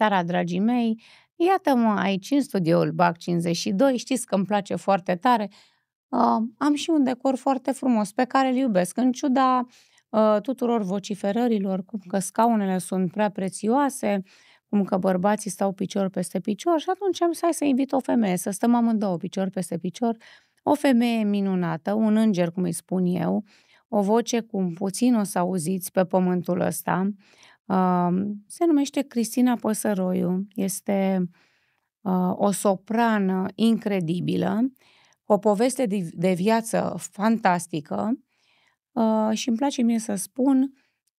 seara, dragii mei, iată-mă aici în studioul BAC 52, știți că îmi place foarte tare, uh, am și un decor foarte frumos pe care îl iubesc, în ciuda uh, tuturor vociferărilor, cum că scaunele sunt prea prețioase, cum că bărbații stau picior peste picior și atunci am să să invit o femeie să stăm amândouă picior peste picior, o femeie minunată, un înger, cum îi spun eu, o voce cum puțin o să auziți pe pământul ăsta, uh, se numește Cristina Păsăroiu, este o soprană incredibilă, o poveste de viață fantastică și îmi place mie să spun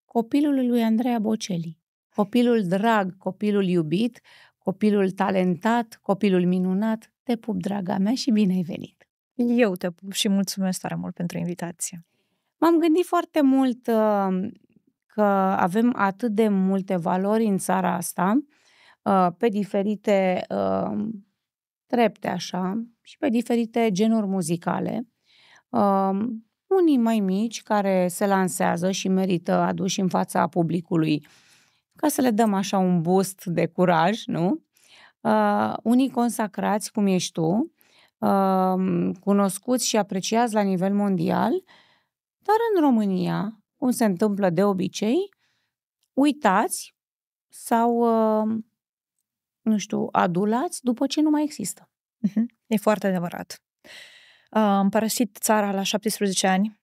copilul lui Andreea Boceli, copilul drag, copilul iubit, copilul talentat, copilul minunat, te pup, draga mea, și bine ai venit! Eu te pup și mulțumesc tare mult pentru invitație! M-am gândit foarte mult uh, că avem atât de multe valori în țara asta, uh, pe diferite uh, trepte așa și pe diferite genuri muzicale. Um, unii mai mici care se lansează și merită aduși în fața publicului ca să le dăm așa un boost de curaj, nu? Uh, unii consacrați, cum ești tu, um, cunoscuți și apreciați la nivel mondial, dar în România cum se întâmplă de obicei, uitați sau, uh, nu știu, adulați după ce nu mai există. Mm-hmm. E foarte adevărat. Uh, am părăsit țara la 17 ani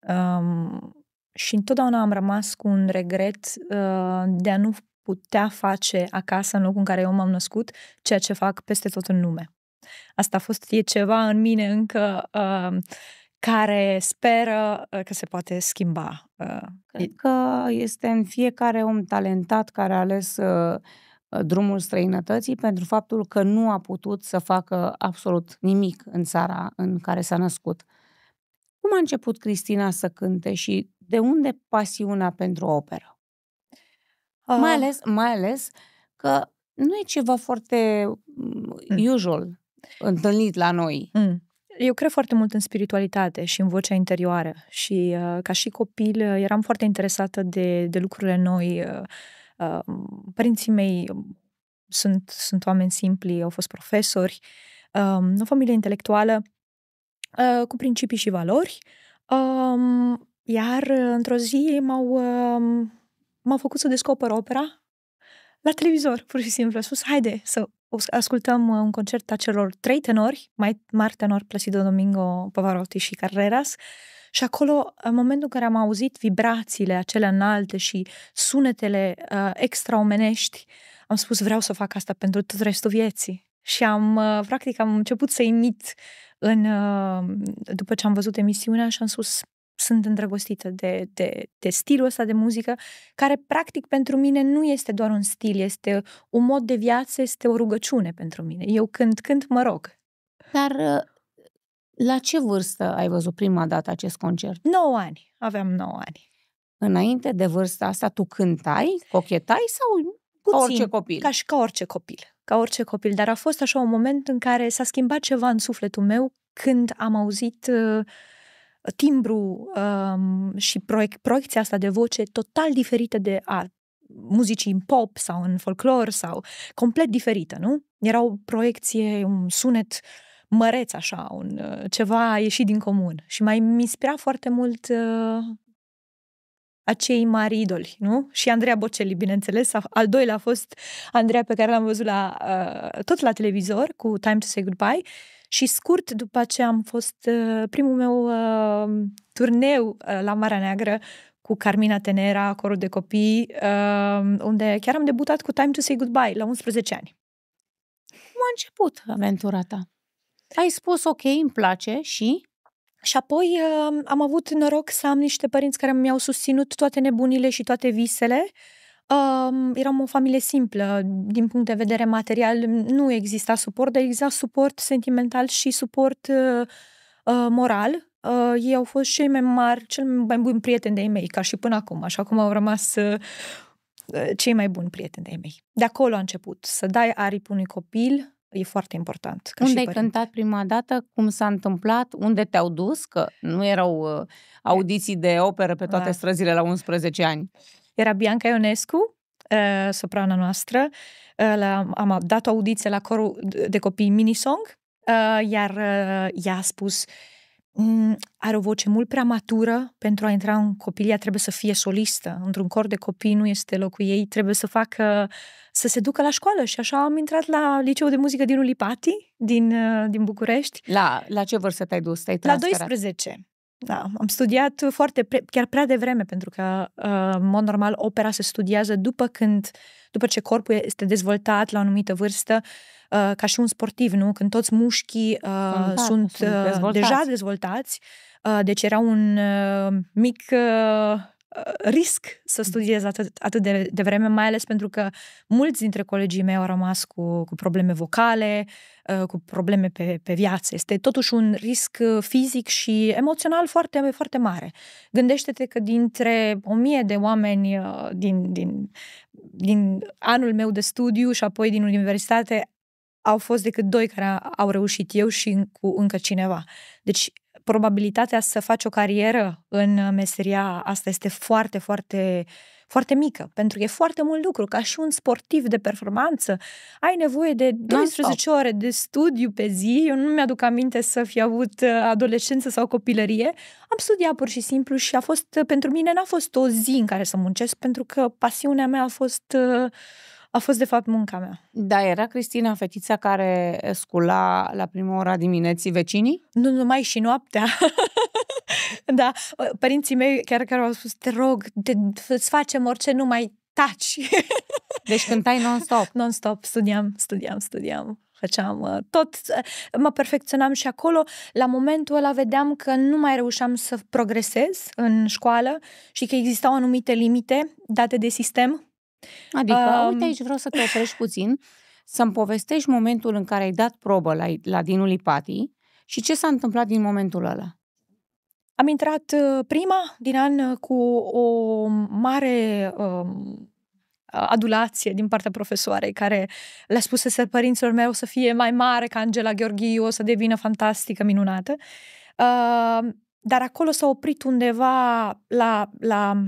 um, și întotdeauna am rămas cu un regret uh, de a nu putea face acasă, în locul în care eu m-am născut, ceea ce fac peste tot în lume. Asta a fost, e ceva în mine încă uh, care speră uh, că se poate schimba? Uh, Cred că este în fiecare om talentat care a ales uh, drumul străinătății pentru faptul că nu a putut să facă absolut nimic în țara în care s-a născut. Cum a început Cristina să cânte și de unde pasiunea pentru operă? Uh. Mai, ales, mai ales că nu e ceva foarte mm. mm. usual întâlnit la noi. Mm. Eu cred foarte mult în spiritualitate și în vocea interioară și uh, ca și copil uh, eram foarte interesată de, de lucrurile noi. Uh, părinții mei um, sunt, sunt oameni simpli, au fost profesori, um, o familie intelectuală cu principii și valori, um, iar într-o zi m-au, m-au făcut să descoper opera la televizor, pur și simplu. A spus, haide să ascultăm uh, un concert a celor trei tenori, mai mari tenori, Placido Domingo, Pavarotti și Carreras, și acolo, în momentul în care am auzit vibrațiile acelea înalte și sunetele uh, extraomenești, am spus vreau să fac asta pentru tot restul vieții. Și am, uh, practic, am început să imit în, uh, după ce am văzut emisiunea și am spus sunt îndrăgostită de, de, de stilul ăsta de muzică, care practic pentru mine nu este doar un stil, este un mod de viață, este o rugăciune pentru mine. Eu când cânt, mă rog. Dar uh, la ce vârstă ai văzut prima dată acest concert? 9 ani. Aveam 9 ani. Înainte de vârsta asta, tu cântai, cochetai sau Puțin, ca orice copil? Ca și ca orice copil. Ca orice copil. Dar a fost așa un moment în care s-a schimbat ceva în sufletul meu când am auzit uh, timbru um, și proiec- proiecția asta de voce total diferită de a muzicii în pop sau în folclor sau complet diferită, nu? Era o proiecție, un sunet măreț așa, un, uh, ceva ieșit din comun și mai mi inspira foarte mult uh, acei mari idoli, nu? Și Andreea Bocelli, bineînțeles, al doilea a fost Andreea pe care l-am văzut la, uh, tot la televizor cu Time to Say Goodbye și scurt după ce am fost uh, primul meu uh, turneu uh, la Marea Neagră cu Carmina Tenera, corul de copii, unde chiar am debutat cu Time to Say Goodbye la 11 ani. Cum a început aventura ta? Ai spus, ok, îmi place și... Și apoi am avut noroc să am niște părinți care mi-au susținut toate nebunile și toate visele. Uh, Uh, eram o familie simplă, din punct de vedere material nu exista suport, dar exista suport sentimental și suport uh, uh moral. Uh, ei au fost cei mai mari, cel mai buni prieteni de ei mei, ca și până acum, așa cum au rămas uh, uh cei mai buni prieteni de ei mei. De acolo a început. Să dai aripi unui copil e foarte important. Ca unde și ai părinte. cântat prima dată? Cum s-a întâmplat? Unde te-au dus? Că nu erau uh, audiții de operă pe toate da. străzile la 11 ani era Bianca Ionescu, eh, soprana noastră. Eh, la, am dat o audiție la corul de copii Minisong, eh, iar ea a spus mm, are o voce mult prea matură pentru a intra în copil, ea trebuie să fie solistă. Într-un cor de copii nu este locul ei, trebuie să facă, să se ducă la școală. Și așa am intrat la liceul de muzică din Ulipati, din, din București. La, la ce vârstă te-ai dus? Te-ai la 12. Da, am studiat foarte, pre- chiar prea devreme, pentru că, uh, în mod normal, opera se studiază după când, după ce corpul este dezvoltat la o anumită vârstă, uh, ca și un sportiv, nu? Când toți mușchii uh, sunt, sunt, sunt dezvoltați. deja dezvoltați, deci era un mic Uh, risc să mm. studiez atât, atât de, de vreme, mai ales pentru că mulți dintre colegii mei au rămas cu, cu probleme vocale, uh, cu probleme pe, pe viață. Este totuși un risc uh, fizic și emoțional foarte, foarte mare. Gândește-te că dintre o mie de oameni din, din, din anul meu de studiu și apoi din universitate, au fost decât doi care au reușit eu și cu încă cineva. Deci probabilitatea să faci o carieră în meseria asta este foarte, foarte, foarte mică, pentru că e foarte mult lucru. Ca și un sportiv de performanță, ai nevoie de 12 ore de studiu pe zi. Eu nu mi-aduc aminte să fi avut uh, adolescență sau copilărie. Am studiat pur și simplu și a fost, pentru mine n-a fost o zi în care să muncesc, pentru că pasiunea mea a fost uh, a fost de fapt munca mea. Da, era Cristina, fetița care scula la prima ora dimineții vecinii? Nu, numai și noaptea. da, părinții mei chiar care au spus, te rog, te, îți facem orice, nu mai taci. deci cântai non-stop. Non-stop, studiam, studiam, studiam făceam uh, tot, uh, mă perfecționam și acolo. La momentul ăla vedeam că nu mai reușeam să progresez în școală și că existau anumite limite date de sistem Adică, um, uite aici vreau să te oprești puțin, să-mi povestești momentul în care ai dat probă la, la dinul Ipati și ce s-a întâmplat din momentul ăla. Am intrat uh, prima din an uh, cu o mare um, adulație din partea profesoarei care le-a spus să părinților mei o să fie mai mare ca Angela Gheorghiu, o să devină fantastică, minunată. Uh, dar acolo s-a oprit undeva la, la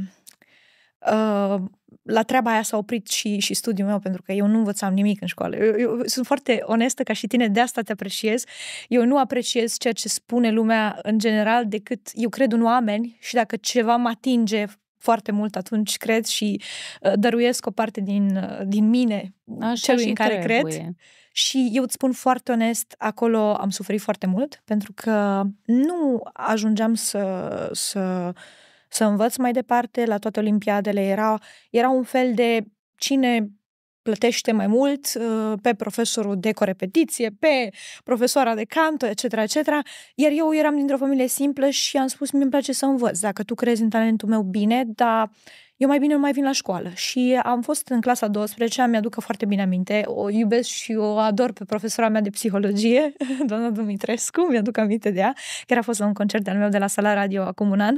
uh, la treaba aia s-a oprit și, și studiul meu, pentru că eu nu învățam nimic în școală. Eu, eu sunt foarte onestă ca și tine, de asta te apreciez. Eu nu apreciez ceea ce spune lumea în general, decât eu cred în oameni și dacă ceva mă atinge foarte mult atunci cred și uh, dăruiesc o parte din, uh, din mine Așa celui în care trebuie. cred. Și eu îți spun foarte onest, acolo am suferit foarte mult pentru că nu ajungeam să, să uh, să învăț mai departe la toate olimpiadele. Era, era un fel de cine plătește mai mult uh, pe profesorul de corepetiție, pe profesoara de canto, etc., etc. Iar eu eram dintr-o familie simplă și am spus, mi-mi place să învăț. Dacă tu crezi în talentul meu, bine, dar eu mai bine nu mai vin la școală. Și am fost în clasa 12, mi-aduc foarte bine aminte, o iubesc și o ador pe profesora mea de psihologie, doamna Dumitrescu, mi-aduc aminte de ea, care a fost la un concert al meu de la Sala Radio acum un an.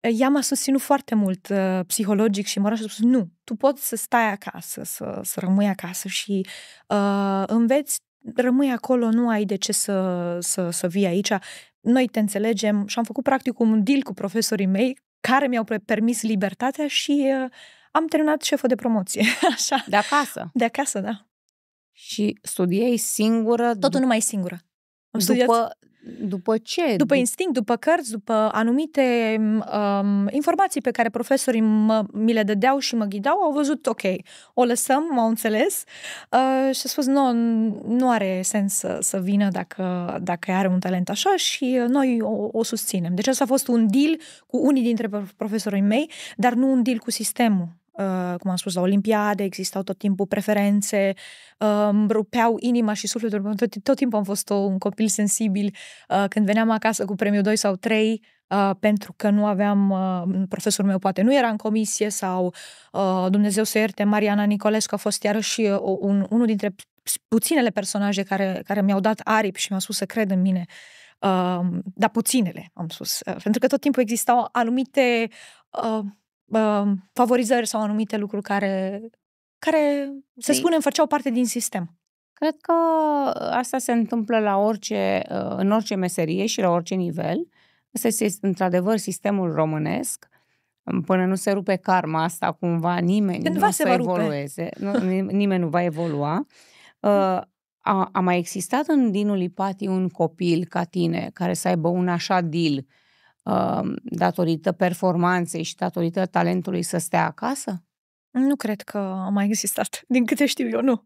Ea m-a susținut foarte mult uh, psihologic și moral și a spus, nu, tu poți să stai acasă, să, să rămâi acasă și uh, înveți rămâi acolo, nu ai de ce să, să, să vii aici. Noi te înțelegem și am făcut practic un deal cu profesorii mei care mi-au permis libertatea și uh, am terminat șefă de promoție. Așa. De acasă. De acasă, da. Și studiai singură? Totul numai singură studiat... După, după ce? După instinct, după cărți, după anumite um, informații pe care profesorii mă, mi le dădeau și mă ghidau, au văzut, ok, o lăsăm, m-au înțeles uh, și a spus, nu, nu are sens să, să vină dacă, dacă are un talent așa și noi o, o susținem. Deci asta a fost un deal cu unii dintre profesorii mei, dar nu un deal cu sistemul Uh, cum am spus, la Olimpiade, existau tot timpul preferențe, uh, um, îmi rupeau inima și sufletul, tot, tot timpul am fost un copil sensibil. Uh, când veneam acasă cu premiul 2 sau 3, Uh, pentru că nu aveam, uh, profesorul meu poate nu era în comisie sau uh, Dumnezeu să ierte, Mariana Nicolescu a fost iarăși uh, un, unul dintre puținele personaje care, care mi-au dat aripi și mi-au spus să cred în mine. Uh, dar puținele, am spus, uh, pentru că tot timpul existau anumite uh, favorizări sau anumite lucruri care, care să Ei. spunem, făceau parte din sistem. Cred că ă, asta se întâmplă la orice, ă, în orice meserie și la orice nivel. Asta este, într-adevăr, sistemul românesc. Până nu se rupe karma asta, cumva nimeni Cândva nu se va evolueze. Nu, nimeni nu va evolua. Ă, mm. A, a mai existat în dinul Ipati un copil ca tine care să aibă un așa deal Um, datorită performanței și datorită talentului să stea acasă? Nu cred că a mai existat, din câte știu eu, nu.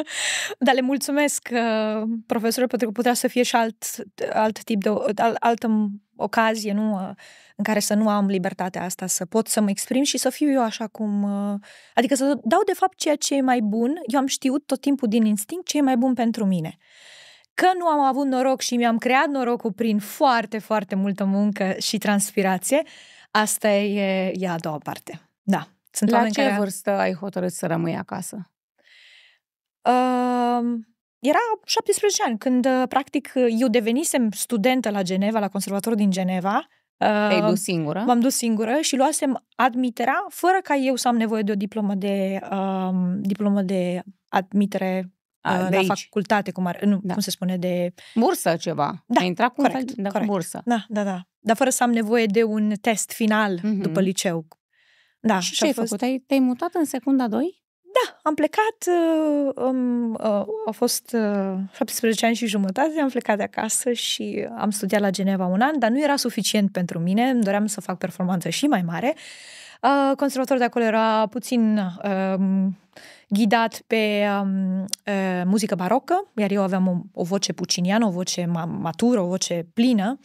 Dar le mulțumesc uh, profesorul pentru că putea să fie și alt, alt tip de, alt, altă ocazie nu, uh, în care să nu am libertatea asta, să pot să mă exprim și să fiu eu așa cum... Uh, adică să dau, de fapt, ceea ce e mai bun. Eu am știut tot timpul din instinct ce e mai bun pentru mine că nu am avut noroc și mi-am creat norocul prin foarte, foarte multă muncă și transpirație, asta e, e a doua parte. Da. Sunt La ce care... vârstă ai hotărât să rămâi acasă? Uh, era 17 ani, când uh, practic uh, eu devenisem studentă la Geneva, la conservatorul din Geneva. Te-ai uh, dus singură? M-am dus singură și luasem admiterea fără ca eu să am nevoie de o diplomă de, um, diplomă de admitere a, uh, la aici. facultate, cum, ar, nu, da. cum se spune, de... Bursă ceva. Da, Ai intrat cu corect, fel, de corect. bursă. Da, da, da. Dar fără să am nevoie de un test final mm-hmm. după liceu. Da, și ce ai fost... făcut? Ai, te-ai mutat în secunda 2? Da, am plecat, uh, um, uh, au fost uh, 17 ani și jumătate, am plecat de acasă și am studiat la Geneva un an, dar nu era suficient pentru mine, îmi doream să fac performanță și mai mare. Uh, conservator de acolo era puțin... Uh, ghidat pe um, uh, muzică barocă, iar eu aveam o, o voce puciniană, o voce matură, o voce plină.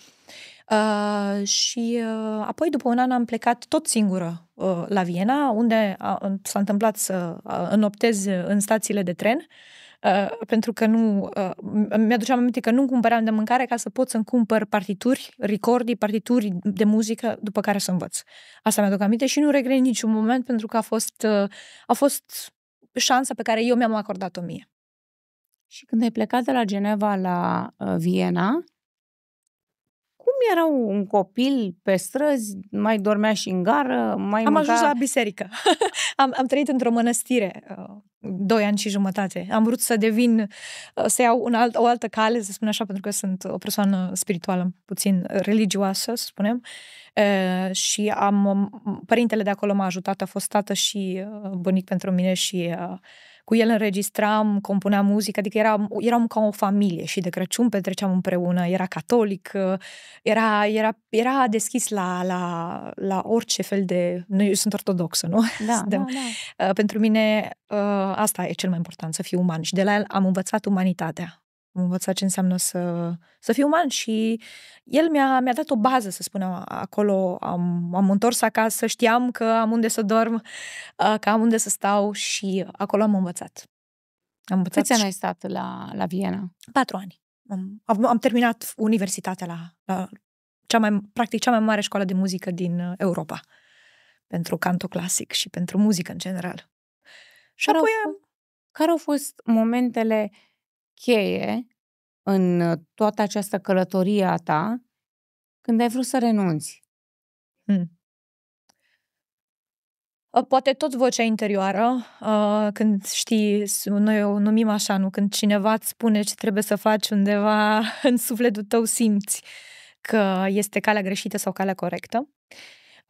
Uh, și uh, apoi, după un an, am plecat tot singură uh, la Viena, unde a, s-a întâmplat să uh, înoptez în stațiile de tren. Uh, pentru că nu. Uh, mi-aduceam aminte că nu cumpăram de mâncare ca să pot să-mi cumpăr partituri, recordii, partituri de muzică după care să învăț. Asta mi-aduc aminte și nu regret niciun moment pentru că a fost, uh, a fost șansa pe care eu mi-am acordat-o mie. Și când ai plecat de la Geneva la uh, Viena, erau un copil pe străzi, mai dormea și în gară, mai Am mânca... ajuns la biserică. am, am trăit într-o mănăstire uh, doi ani și jumătate. Am vrut să devin, uh, să iau un alt, o altă cale, să spun așa, pentru că sunt o persoană spirituală, puțin religioasă, să spunem. E, uh, și am, părintele de acolo m-a ajutat, a fost tată și bunic pentru mine și cu el înregistram, compuneam muzică, adică eram, eram ca o familie și de Crăciun petreceam împreună, era catolic, era, era, era deschis la, la, la orice fel de... Noi sunt ortodoxă, nu? Da, da, da. Pentru mine ă, asta e cel mai important, să fiu uman și de la el am învățat umanitatea am învățat ce înseamnă să, să fiu uman și el mi-a, mi-a dat o bază, să spunem, acolo am, am întors acasă, știam că am unde să dorm, că am unde să stau și acolo am învățat. Am învățat Câți ani ai stat la, la Viena? Patru ani. Am, am, am terminat universitatea la, la cea mai, practic cea mai mare școală de muzică din uh, Europa pentru canto clasic și pentru muzică în general. Și care apoi au fost, care au fost momentele uh, cheie în uh, toată această călătorie a ta când ai vrut să renunți? Hmm. Uh, poate tot vocea interioară, uh, când știi, noi o numim așa, nu? Când cineva îți spune ce trebuie să faci undeva în sufletul tău, simți că este calea greșită sau calea corectă.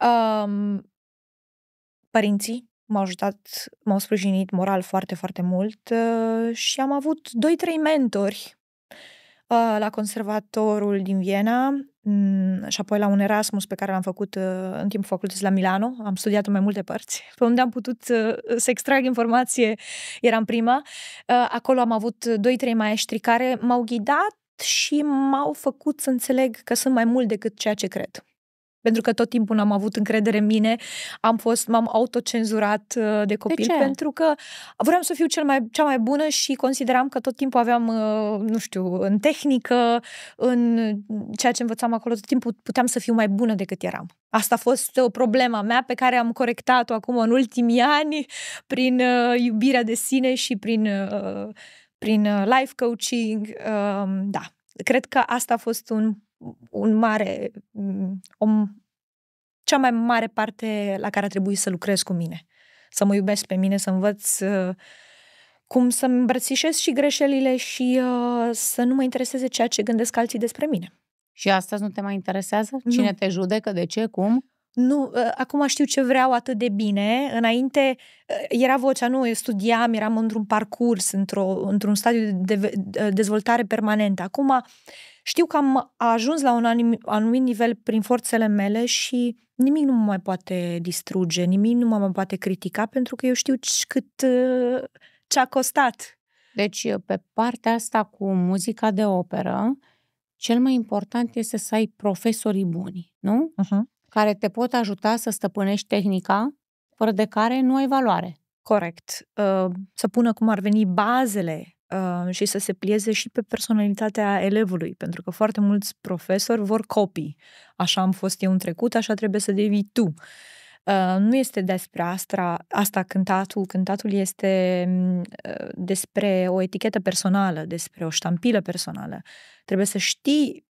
Um, părinții, m-au ajutat, m-au sprijinit moral foarte, foarte mult uh, și am avut 2-3 mentori uh, la conservatorul din Viena mm, și apoi la un Erasmus pe care l-am făcut uh, în timpul facultății la Milano. Am studiat în mai multe părți. Pe unde am putut să extrag informație, eram prima. Acolo am avut 2-3 maestri care m-au ghidat și m-au făcut să înțeleg că sunt mai mult decât ceea ce cred pentru că tot timpul n-am avut încredere în mine, am fost, m-am autocenzurat uh, de copil de ce? pentru că vreau să fiu cel mai, cea mai bună și consideram că tot timpul aveam, uh, nu știu, în tehnică, în ceea ce învățam acolo, tot timpul puteam să fiu mai bună decât eram. Asta a fost o uh, problema mea pe care am corectat-o acum în ultimii ani prin uh, iubirea de sine și prin, uh, prin life coaching. Uh, da, cred că asta a fost un un mare, mm, o, cea mai mare parte la care a trebuit să lucrez cu mine. Să mă iubesc pe mine, să învăț uh, cum să îmbrățișez și greșelile și uh, să nu mă intereseze ceea ce gândesc alții despre mine. Și astăzi nu te mai interesează? Cine nu. te judecă? De ce? Cum? nu, ă, acum știu ce vreau atât de bine. Înainte ă, era vocea, nu, eu studiam, eram într-un parcurs, într-o, într-un stadiu de ă, dezvoltare permanentă. Acum știu că am ajuns la un anumit nivel prin forțele mele și nimic nu mă mai poate distruge, nimic nu mă mai poate critica, pentru că eu știu cât ce a costat. Deci, pe partea asta cu muzica de operă, cel mai important este să ai profesorii buni, nu? Uh-huh care te pot ajuta să stăpânești tehnica, fără de care nu ai valoare. Corect. Uh, să pună cum ar veni bazele uh, și să se plieze și pe personalitatea elevului, pentru că foarte mulți profesori vor copii. Așa am fost eu în trecut, așa trebuie să devii tu. Uh, nu este despre asta, asta cântatul. Cântatul este mm, despre o etichetă personală, despre o ștampilă personală. Trebuie să știi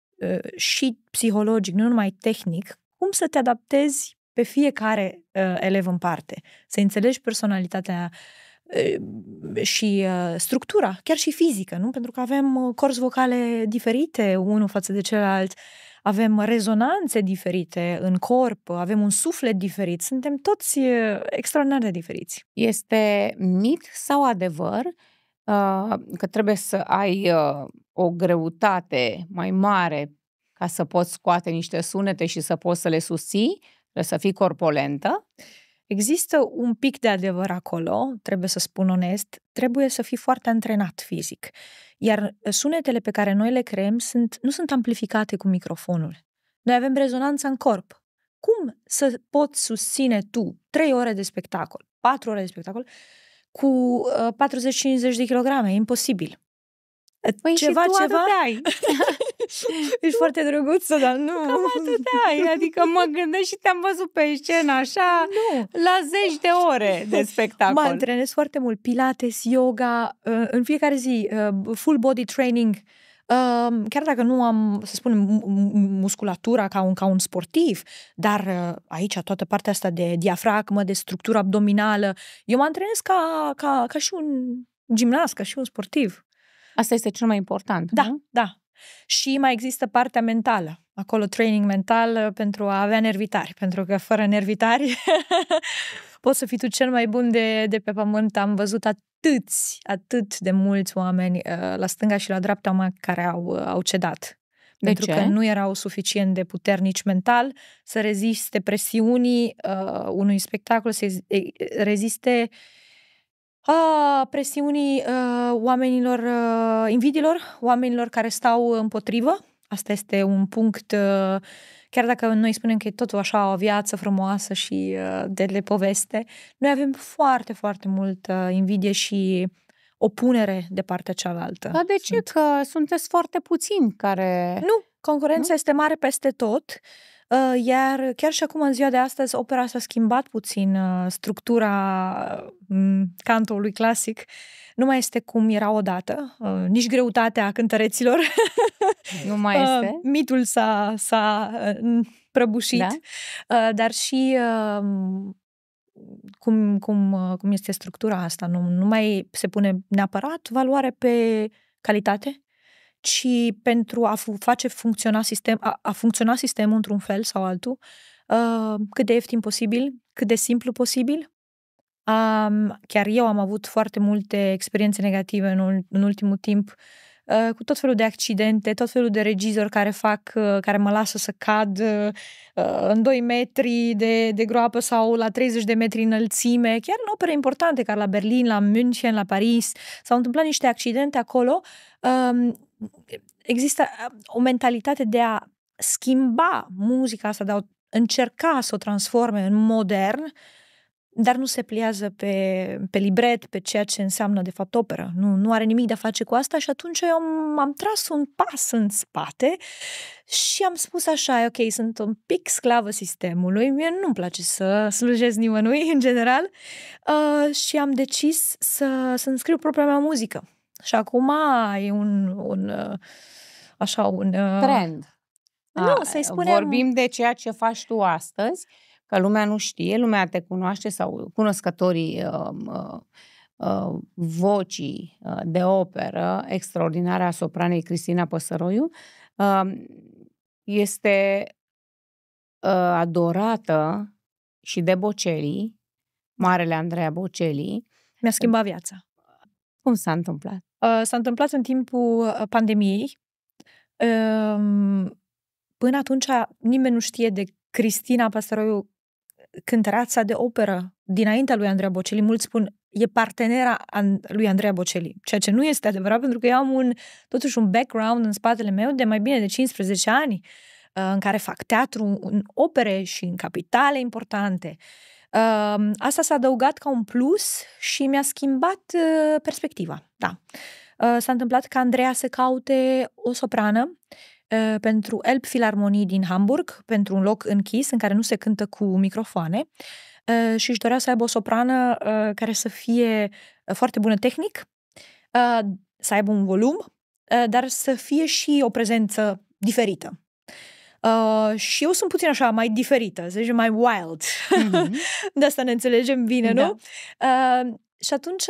și psihologic, nu numai tehnic, cum să te adaptezi pe fiecare uh, elev în parte, să înțelegi personalitatea ă, și uh, structura, chiar și fizică, nu? Pentru că avem corzi vocale diferite unul față de celălalt, avem rezonanțe diferite în corp, avem un suflet diferit, suntem toți extraordinar de diferiți. Este mit sau adevăr că trebuie să ai o greutate mai mare ca să poți scoate niște sunete și să poți să le susții, trebuie să fii corpolentă. Există un pic de adevăr acolo, trebuie să spun onest, trebuie să fii foarte antrenat fizic. Iar eh, sunetele pe care noi le creăm sunt, nu sunt amplificate cu microfonul. Noi avem rezonanța în corp. Cum să poți susține tu 3 ore de spectacol, 4 ore de spectacol, cu 40-50 eh, de kilograme? E imposibil. Păi ceva, și tu ceva. Ești foarte drăguță, dar nu. Cam atât, ai, adică mă gândesc și te-am văzut pe scenă așa nu. la zeci de ore de spectacol. Mă antrenez foarte mult, pilates, yoga, uh, în fiecare zi, uh, full body training, uh, chiar dacă nu am, să spunem, musculatura ca un, ca un sportiv, dar aici toată partea asta de diafragmă, de structură abdominală, eu mă antrenez ca, ca, ca și un gimnast, ca și un sportiv. Asta este cel mai important. Da, nu? da. Și mai există partea mentală. Acolo training mental uh, pentru a avea nervitari, pentru că fără nervitari poți să fii tu cel mai bun de, de pe pământ. Am văzut atâți, atât de mulți oameni uh, la stânga și la dreapta mea care au, uh, au cedat. De pentru ce? că nu erau suficient de puternici mental să reziste presiunii uh, unui spectacol, să reziste uh, a presiunii uh, oamenilor, uh, ă, invidilor, oamenilor care stau împotrivă. Asta este un punct, uh, chiar dacă noi spunem că e totul așa o viață frumoasă și uh, de le poveste, noi avem foarte, foarte mult uh, invidie și opunere de partea cealaltă. Dar de ce? Sunt... Că sunteți foarte puțini care... Nu, concurența nu? este mare peste tot. Uh, Ă, iar chiar și acum, în ziua de astăzi, opera s-a schimbat puțin ă, structura cantului clasic. Nu mai este cum era odată, ă, nici greutatea cântăreților. Nu mai este. Mitul s-a, s-a prăbușit, da? dar și cum, cum, cum este structura asta. Nu, nu mai se pune neapărat valoare pe calitate, ci pentru a face funcționa, sistem, a, a funcționa sistemul într-un fel sau altul, uh, cât de ieftin posibil, cât de simplu posibil. Um, chiar eu am avut foarte multe experiențe negative în, în ultimul timp uh, cu tot felul de accidente, tot felul de regizori care fac, uh, care mă lasă să cad uh, uh în 2 metri de, de groapă sau la 30 de metri înălțime, chiar în opere importante, ca la Berlin, la München, la Paris, s-au întâmplat niște accidente acolo um, există uh, o mentalitate de a schimba muzica asta, de a încerca să o transforme în modern, dar nu se pliază pe, pe libret, pe ceea ce înseamnă de fapt operă. Nu, nu are nimic de a face cu asta și atunci eu am, am tras un pas în spate și am spus așa, ok, sunt un pic sclavă sistemului, mie nu-mi place să slujez nimănui în general uh, și am decis să, să înscriu scriu propria mea muzică. Și acum e un, un uh, așa, un... Uh, Trend. Nu, să spunem... Vorbim de ceea ce faci tu astăzi, că lumea nu știe, lumea te cunoaște sau cunoscătorii um, uh, vocii de operă extraordinare a sopranei Cristina Păsăroiu, um, este adorată și de Bocelli, marele Andreea Bocelli. Mi-a schimbat viața. Cum s-a întâmplat? Ă, s-a întâmplat în timpul ă, pandemiei. Până atunci nimeni nu știe de Cristina Pastoroiu, cântăreața de operă dinaintea lui Andreea Boceli. Mulți spun e partenera lui Andreea Boceli. ceea ce nu este adevărat pentru că eu am un, totuși un background în spatele meu de mai bine de 15 ani ă, în care fac teatru în opere și în capitale importante. Uh, asta s-a adăugat ca un plus și mi-a schimbat uh, perspectiva, da. Uh, s-a întâmplat ca Andreea să caute o soprană uh, pentru Elb Filarmonii din Hamburg, pentru un loc închis în care nu se cântă cu microfoane uh, și își dorea să aibă o soprană uh, care să fie foarte bună tehnic, să aibă un volum, dar să fie și o prezență diferită. Uh, și eu sunt puțin așa, mai diferită, să zicem mai wild. Mm-hmm. De asta ne înțelegem bine, da. nu? Uh, și atunci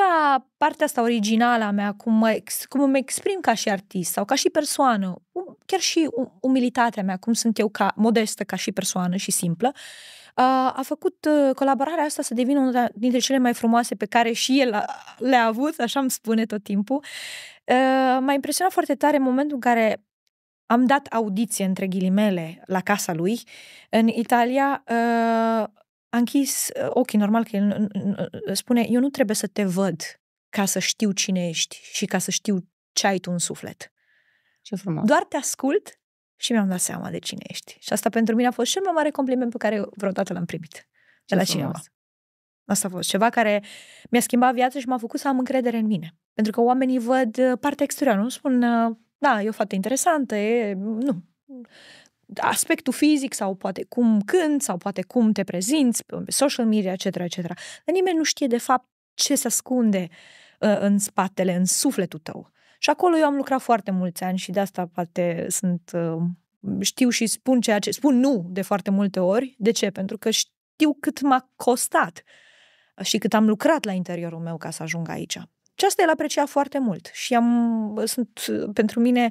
partea asta originală a mea, cum, mă, cum îmi exprim ca și artist sau ca și persoană, um, chiar și umilitatea mea, cum sunt eu ca modestă ca și persoană și simplă, uh, a făcut uh, colaborarea asta să devină una dintre cele mai frumoase pe care și el le-a avut, așa îmi spune tot timpul. M-a impresionat foarte tare momentul în care am dat audiție, între ghilimele, la casa lui. În Italia uh, a închis ă, ochii, normal că el spune, eu nu trebuie să te văd ca să știu cine ești și ca să știu ce ai tu în suflet. Ce frumos. Doar te ascult și mi-am dat seama de cine ești. Și asta pentru mine a fost cel mai mare compliment pe care vreodată l-am primit ce de la frumos. cineva. Asta a fost ceva care mi-a schimbat viața și m-a făcut să am încredere în mine. Pentru că oamenii văd ă, partea exterioară, nu spun da, e o fată interesantă, e, nu, aspectul fizic sau poate cum când sau poate cum te prezinți pe social media, etc., etc. Dar nimeni nu știe de fapt ce se ascunde uh, în spatele, în sufletul tău. Și acolo eu am lucrat foarte mulți ani și de asta poate sunt uh, știu și spun ceea ce spun nu de foarte multe ori. De ce? Pentru că știu cât m-a costat și cât am lucrat la interiorul meu ca să ajung aici. Și asta el aprecia foarte mult. Și am, sunt pentru mine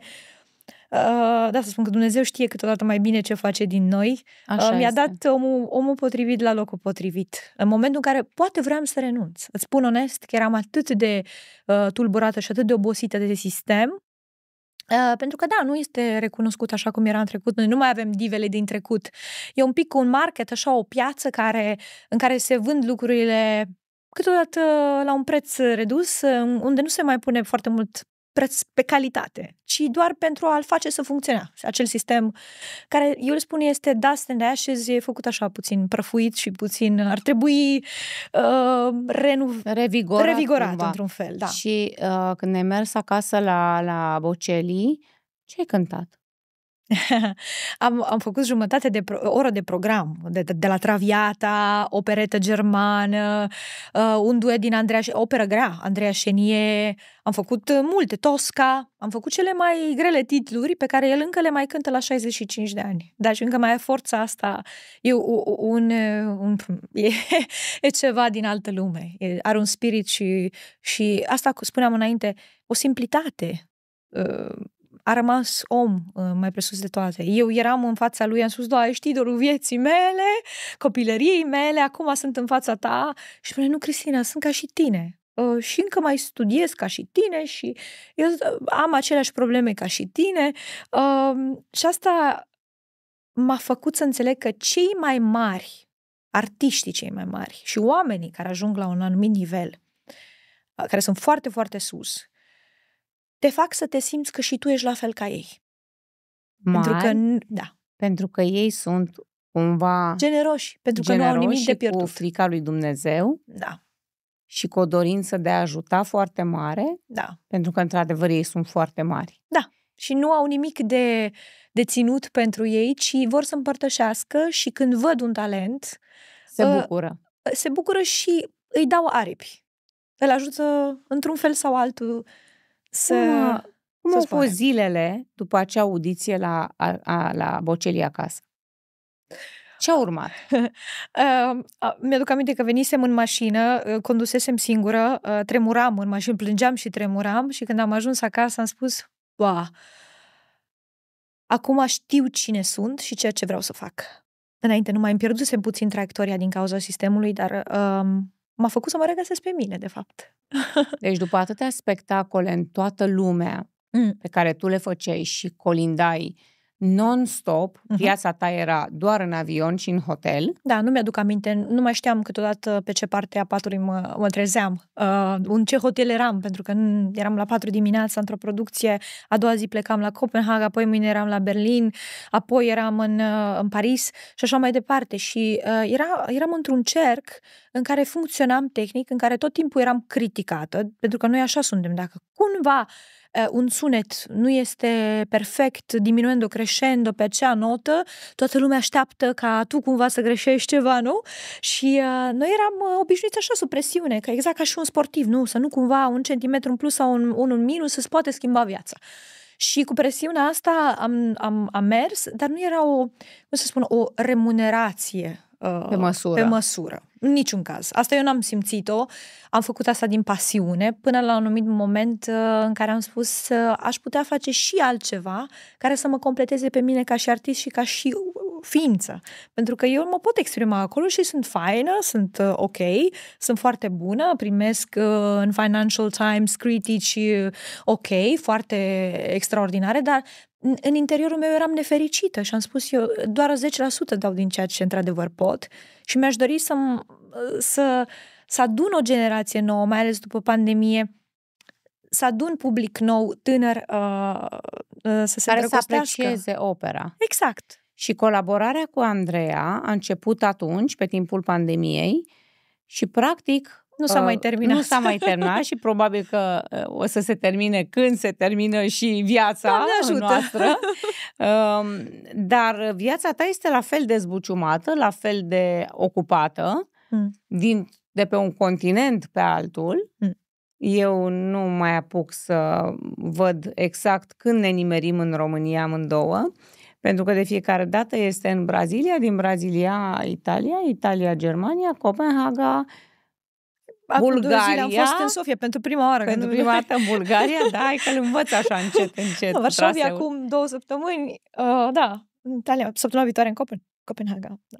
Uh, da, să spun că Dumnezeu știe câteodată mai bine ce face din noi. Așa uh, mi-a este. dat omul, omul potrivit la locul potrivit. În momentul în care poate vreau să renunț. Îți spun onest că eram atât de uh, tulburată și atât de obosită de sistem, Uh, pentru că, da, nu este recunoscut așa cum era în trecut. Noi nu mai avem divele din trecut. E un pic un market, așa, o piață care, în care se vând lucrurile câteodată la un preț redus, unde nu se mai pune foarte mult preț pe calitate, ci doar pentru a-l face să funcționeze. Acel sistem care, eu le spun, este dust and ashes, e făcut așa puțin prăfuit și puțin ar trebui uh, renu- revigorat, revigorat cumva. într-un fel. Da. Și uh, când ai mers acasă la, la Bocelli, ce ai cântat? am, am făcut jumătate de pro, oră de program, de, de, de la Traviata, operetă germană, uh, un duet din Andreea, operă grea, Andreea Șenie, am făcut multe, Tosca, am făcut cele mai grele titluri pe care el încă le mai cântă la 65 de ani. Dar și deci încă mai e forța asta, e, un, un, e, e ceva din altă lume, e, are un spirit și, și asta spuneam înainte, o simplitate uh, a rămas om uh, mai presus de toate. Eu eram în fața lui, am spus, Doamne, ești idolul vieții mele, copilăriei mele, acum sunt în fața ta. Și spune, nu, Cristina, sunt ca și tine. Uh, și încă mai studiez ca și tine și eu uh, am aceleași probleme ca și tine. Și asta m-a făcut să înțeleg că cei mai mari, artiștii cei mai mari și oamenii care ajung la un anumit nivel, care sunt foarte, foarte sus, te fac să te simți că și tu ești la fel ca ei. Mari, pentru că, da. Pentru că ei sunt cumva... Generoși, pentru că generoși nu au nimic de pierdut. cu frica lui Dumnezeu. Da. Și cu o dorință de a ajuta foarte mare. Da. Pentru că, într-adevăr, ei sunt foarte mari. Da. Și nu au nimic de, de ținut pentru ei, ci vor să împărtășească și când văd un talent... Se ă, bucură. Uh, se bucură și îi dau aripi. Îl ajută într-un fel sau altul să... Cum, au fost zilele după acea audiție la, a, a, la Bocelii acasă? Ce a urmat? uh, mi-aduc aminte că venisem în mașină, ă, condusesem singură, uh, tremuram în mașină, plângeam și tremuram și când am ajuns acasă am spus, ba, acum știu cine sunt și ceea ce vreau să fac. Înainte nu mai îmi pierdusem puțin traiectoria din cauza sistemului, dar um, m-a făcut să mă regăsesc pe mine, de fapt. Deci după atâtea spectacole în toată lumea mm. pe care tu le făceai și colindai non-stop, uh-huh. viața ta era doar în avion și în hotel. Da, nu mi-aduc aminte, nu mai știam câteodată pe ce parte a patului mă, mă trezeam, uh, în ce hotel eram, pentru că nu, eram la patru dimineața într-o producție, a doua zi plecam la Copenhaga, apoi mâine eram la Berlin, apoi eram în, uh, în Paris și așa mai departe. Și uh, era, eram într-un cerc în care funcționam tehnic, în care tot timpul eram criticată, pentru că noi așa suntem, dacă cumva uh, un sunet nu este perfect, diminuând crescendo pe acea notă, toată lumea așteaptă ca tu cumva să greșești ceva, nu? Și uh, noi eram uh, obișnuiți așa, sub presiune, că exact ca și un sportiv, nu? Să nu cumva un centimetru în plus sau un, un, un minus îți poate schimba viața. Și cu presiunea asta am, am, am mers, dar nu era o, cum să spun, o remunerație Uh, pe, măsură. pe măsură. În niciun caz. Asta eu n-am simțit-o. Am făcut asta din pasiune până la un anumit moment uh, în care am spus uh, aș putea face și altceva care să mă completeze pe mine ca și artist și ca și uh, ființă. Pentru că eu mă pot exprima acolo și sunt faină, sunt ok, sunt foarte bună, primesc în Financial Times critici ok, foarte extraordinare, dar în interiorul meu eram nefericită și am spus eu, doar 10% dau din ceea ce într-adevăr pot și mi-aș dori să, să, să adun o generație nouă, mai ales după pandemie, să adun public nou, tânăr, uh, uh, să se Care să aprecieze opera. Exact. Și colaborarea cu Andreea a început atunci, pe timpul pandemiei, și practic nu s-a uh, mai terminat. Nu s-a mai terminat și probabil că uh, o să se termine când se termină și viața Doamne ajută. noastră. Uh, dar viața ta este la fel de zbuciumată, la fel de ocupată, mm. din, de pe un continent pe altul. Mm. Eu nu mai apuc să văd exact când ne nimerim în România amândouă, pentru că de fiecare dată este în Brazilia, din Brazilia Italia, Italia Germania, Copenhaga, acum Bulgaria. Acum am fost în Sofia pentru prima oară. Pentru prima dată în Bulgaria, da, hai că îl învăț așa încet, încet. În Varșovia acum două săptămâni, uh, da, în Italia, săptămâna viitoare în Copen- Copenhaga. Da.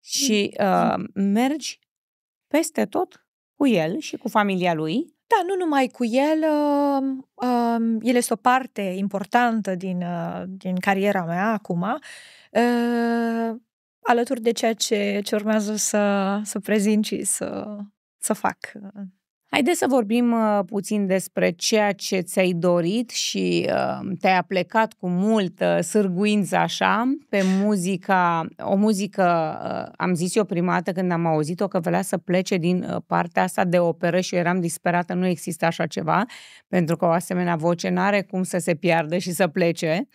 Și uh, mergi peste tot cu el și cu familia lui. Da, nu numai cu el. Uh, uh, el este o parte importantă din, uh, din cariera mea acum. Uh, alături de ceea ce, ce urmează să, să prezint și să să fac. Uh, uh. Haideți să vorbim uh, puțin despre ceea ce ți-ai dorit și te-ai aplecat cu mult sârguință așa pe muzica, o muzică, am zis eu prima dată când am auzit-o că vrea să plece din partea asta de operă și eu eram disperată, nu există așa ceva, pentru că o asemenea voce n-are cum să se piardă și să plece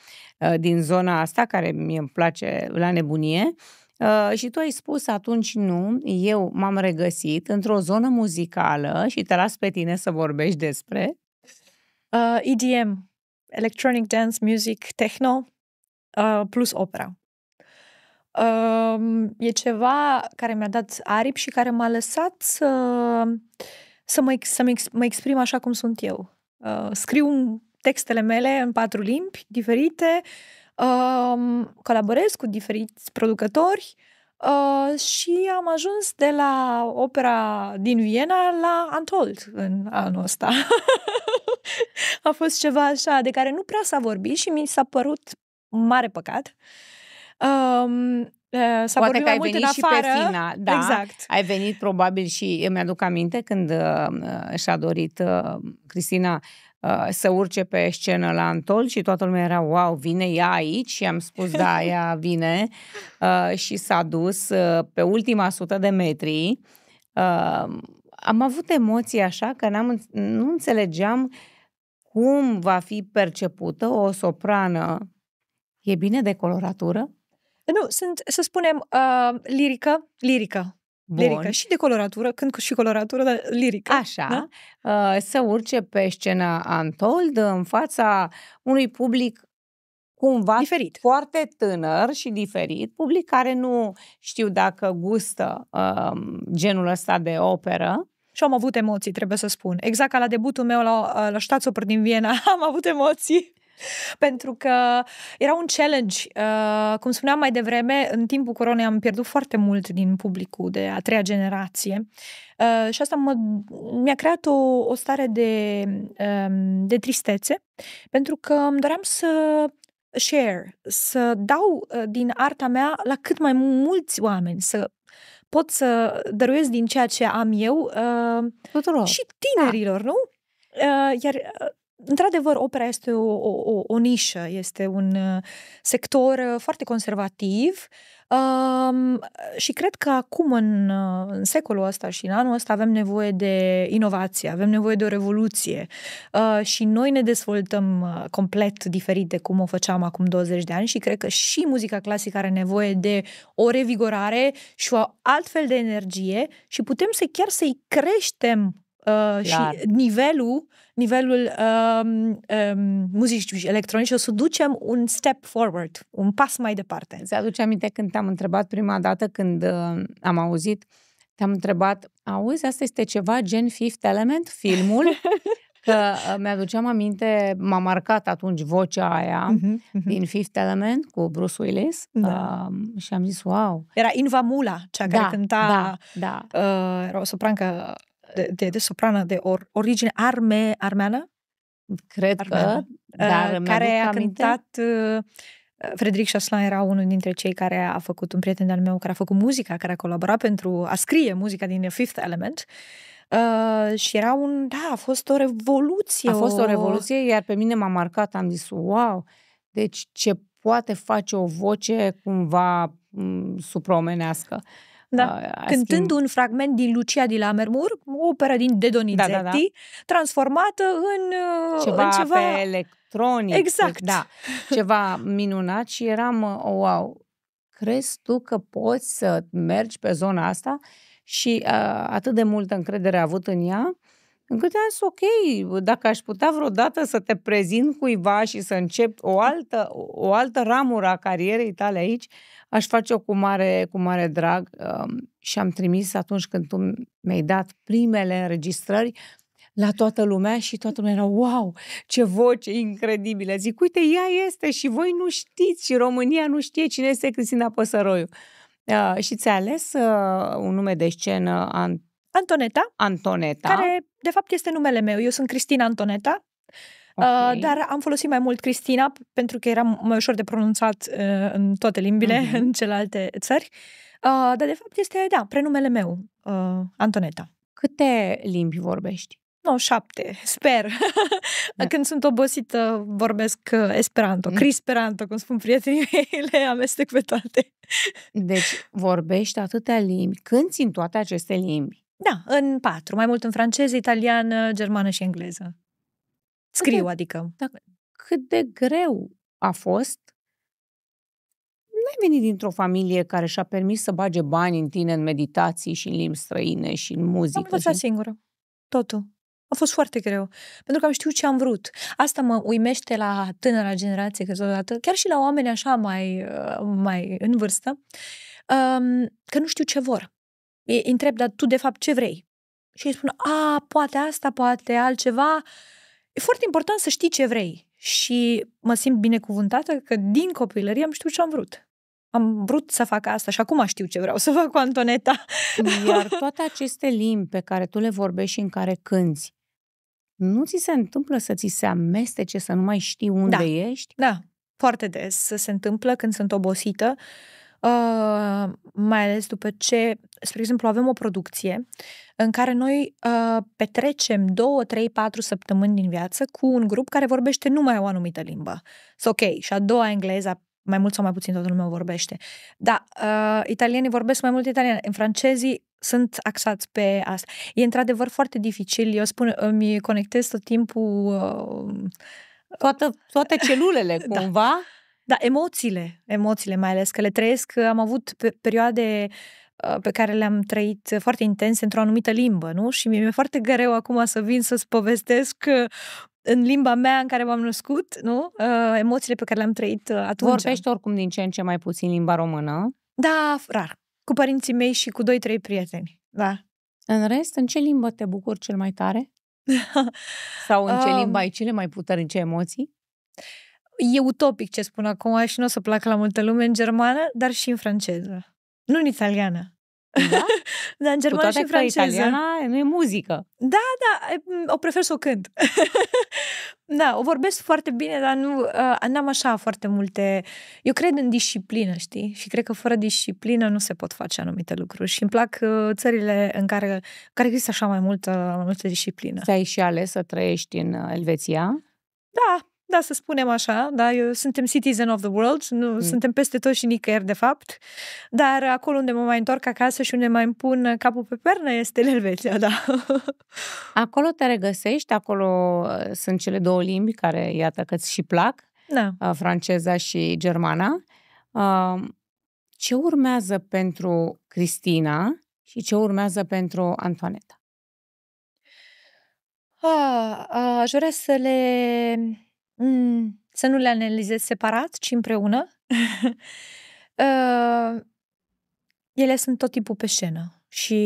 din zona asta care mi îmi place la nebunie. Uh, Uh, și tu ai spus atunci nu, eu m-am regăsit într-o zonă muzicală și te las pe tine să vorbești despre. Uh, EDM, Electronic Dance Music Techno, uh, plus opera. Uh, e ceva care mi-a dat aripi și care m-a lăsat să, să, mă, să mă, ex, mă exprim așa cum sunt eu. Uh, scriu textele mele în patru limbi diferite, uh, colaborez cu diferiți producători uh, și am ajuns de la opera din Viena la Antold în anul ăsta. a fost ceva așa de care nu prea s-a vorbit și mi s-a părut mare păcat. Um, uh, S-a Poate că ai mult venit și afară. pe Fina, da. Exact. Ai venit probabil și, îmi aduc aminte, când uh, și-a dorit uh, Cristina Uh, să urce pe scenă la Antol și toată lumea era, wow, vine ea aici și am spus, da, ea vine uh, și s-a dus uh, pe ultima sută de metri. Am avut emoții așa că n-am, nu înțelegeam cum va fi percepută o soprană. E bine de coloratură? Nu, sunt, să spunem, uh, lirică, lirică. Bun. Lirică și de coloratură, când și coloratură, dar lirică. Așa, da? Uh, să urce pe scena antold în fața unui public cumva diferit. foarte tânăr și diferit, public care nu știu dacă gustă um, genul ăsta de operă. Și am avut emoții, trebuie să spun. Exact ca la debutul meu la, uh, la Stațopăr din Viena, am avut emoții. pentru că era un challenge. Uh, cum spuneam mai devreme, în timpul coronei am pierdut foarte mult din publicul de a treia generație uh, și asta mă, mi-a creat o, o stare de, um, de tristețe, pentru că îmi doream să share, să dau uh, din arta mea la cât mai mulți oameni, să pot să dăruiesc din ceea ce am eu uh, și da. tinerilor, da. nu? Uh, iar uh, într-adevăr, opera este o, o, o, o nișă, este un uh, sector uh, foarte conservativ um, și cred că acum, în, uh, în secolul ăsta și în anul ăsta, avem nevoie de inovație, avem nevoie de o revoluție uh, și noi ne dezvoltăm complet diferit de cum o făceam acum 20 de ani și cred că și muzica clasică are nevoie de o revigorare și o altfel de energie și putem să chiar să-i creștem Uh, și nivelul, nivelul um, um, muzicii electronice, o să ducem un step forward, un pas mai departe. Îți aduce aminte când te-am întrebat prima dată, când uh, am auzit, te-am întrebat, auzi, asta este ceva gen Fifth Element, filmul? că uh, mi-aduceam aminte, m-a marcat atunci vocea aia mm-hmm, mm-hmm. din Fifth Element cu Bruce Willis da. um, și am zis, wow! Era Inva Mula, cea da, care cânta da, da. Uh, era o soprancă de, de, de soprană de or, origine arme, armeană? Cred armeană, că, dar uh, Care a aminte? cântat... Uh, Frederic Chaslan era unul dintre cei care a făcut, un prieten al meu care a făcut muzica, care a colaborat pentru a scrie muzica din Fifth Element. Uh, și era un, da, a fost o revoluție. A fost o revoluție, iar pe mine m-a marcat, am zis, wow, deci ce poate face o voce cumva m- supraomenească da. Uh, cântând schimb... un fragment din Lucia di Mermur, o operă din De Donizetti, da, da, da. transformată în uh, ceva, în ceva... pe electronic. Exact. Da, ceva minunat și eram, uh, wow, crezi tu că poți să mergi pe zona asta? Și uh, atât de multă încredere a avut în ea, Încât am zis, ok, dacă aș putea vreodată să te prezint cuiva și să încep o altă, o altă ramură a carierei tale aici, aș face-o cu mare, cu mare drag. Și am trimis atunci când tu mi-ai dat primele înregistrări, la toată lumea și toată lumea era, wow, ce voce incredibilă. Zic, uite, ea este și voi nu știți și România nu știe cine este Cristina Păsăroiu. Uh, și ți-a ales uh, un nume de scenă, Ant Antoneta. Antoneta. Care, de fapt, este numele meu. Eu sunt Cristina Antoneta. Okay. Uh, dar am folosit mai mult Cristina pentru că era mai ușor de pronunțat uh, în toate limbile, mm-hmm. în celelalte țări. Uh, dar, de fapt, este, da, prenumele meu, uh, Antoneta. Câte limbi vorbești? No, șapte, sper. Da. Când sunt obosită, vorbesc uh, esperanto, mhm. crisperanto, cum spun prietenii mei, le amestec pe toate. Deci, vorbești atâtea limbi. Când țin toate aceste limbi? Da, în patru, mai mult în franceză, italiană, germană și engleză. Scriu, cât de, adică. Da, cât de greu a fost? N-ai venit dintr-o familie care și-a permis să bage bani în tine, în meditații și în limbi străine și în muzică. Am învățat și... singură. Totul. A fost foarte greu, pentru că am știut ce am vrut. Asta mă uimește la tânăra generație câteodată, chiar și la oameni așa mai, uh, mai în vârstă, um, că nu știu ce vor îi întreb, dar tu de fapt ce vrei? Și îi spun, a, poate asta, poate altceva. E foarte important să știi ce vrei. Și mă simt binecuvântată că din copilărie am știut ce am vrut. Am vrut să fac asta și acum știu ce vreau să fac cu Antoneta. Iar toate aceste limbi pe care tu le vorbești și în care cânți, nu ți se întâmplă să ți se amestece, să nu mai știi unde da. ești? Da, foarte des se întâmplă când sunt obosită. Uh, uh, mai ales după ce, spre exemplu, avem o producție în care noi uh, petrecem 2, 3, 4 săptămâni din viață cu un grup care vorbește numai o anumită limbă. să ok, și a doua engleza, mai mult sau mai puțin toată lumea vorbește. Da, uh, italienii vorbesc mai mult italian, francezii sunt axați pe asta. E într-adevăr foarte dificil, eu spun, îmi conectez tot timpul... Uh, toată, toate celulele, da. cumva. Da da, emoțiile, emoțiile mai ales, că le trăiesc. Uh, am avut perioade uh, pe care le-am trăit uh, foarte intense într-o anumită limbă, nu? Și mi-e foarte greu acum să vin să-ți povestesc în limba mea în care m-am născut, nu? Emoțiile pe care le-am trăit atunci. Vorbești oricum din ce în ce mai puțin limba română? Da, rar. Cu părinții mei și cu doi, trei prieteni. Da. În rest, în ce limbă te bucuri cel mai tare? Sau în ce um, limbă ai cele mai puternice emoții? Uh, e utopic ce spun acum și nu o să placă la multă lume în germană, dar și în franceză. Nu în italiană. Da? dar în germană și în franceză. italiana nu e muzică. Da, da, mm, o prefer să o cânt. da, o vorbesc foarte bine, dar nu, uh, am așa foarte multe... Eu cred în disciplină, știi? Și cred că fără disciplină nu se pot face anumite lucruri. Și îmi plac uh, țările în care, în care există așa mai multă, mai multă disciplină. Ți-ai și ales să trăiești în uh, Elveția? Da, da, să spunem așa, da, eu, suntem citizen of the world, nu, mm. suntem peste tot și nicăieri, de fapt, dar acolo unde mă mai întorc acasă și unde mai îmi pun capul pe pernă este Elveția, da. acolo te regăsești, acolo uh, sunt cele două limbi care, iată că ți și plac, da. Uh, franceza și germana. Uh, ce urmează pentru Cristina și ce urmează pentru Antoaneta? Ah, aș vrea să le Mm, să nu le analizez separat, ci împreună. uh, ele sunt tot tipul pe scenă și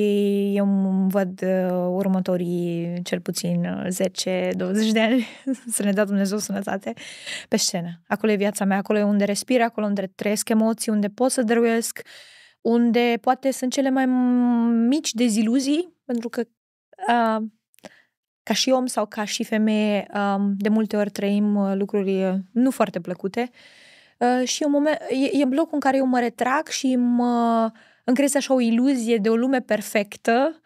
eu văd uh, următorii cel puțin 10-20 uh, de ani, să ne dea Dumnezeu sănătate, pe scenă. Acolo e viața mea, acolo e unde respir, acolo unde trăiesc emoții, unde pot să dăruiesc, unde poate sunt cele mai mici deziluzii, pentru că uh, ca și om sau ca și femeie, de multe ori trăim uh, lucruri uh, nu foarte plăcute. Uh, și un moment, e, e blocul în care eu mă retrag și mă încrez așa o iluzie de o lume perfectă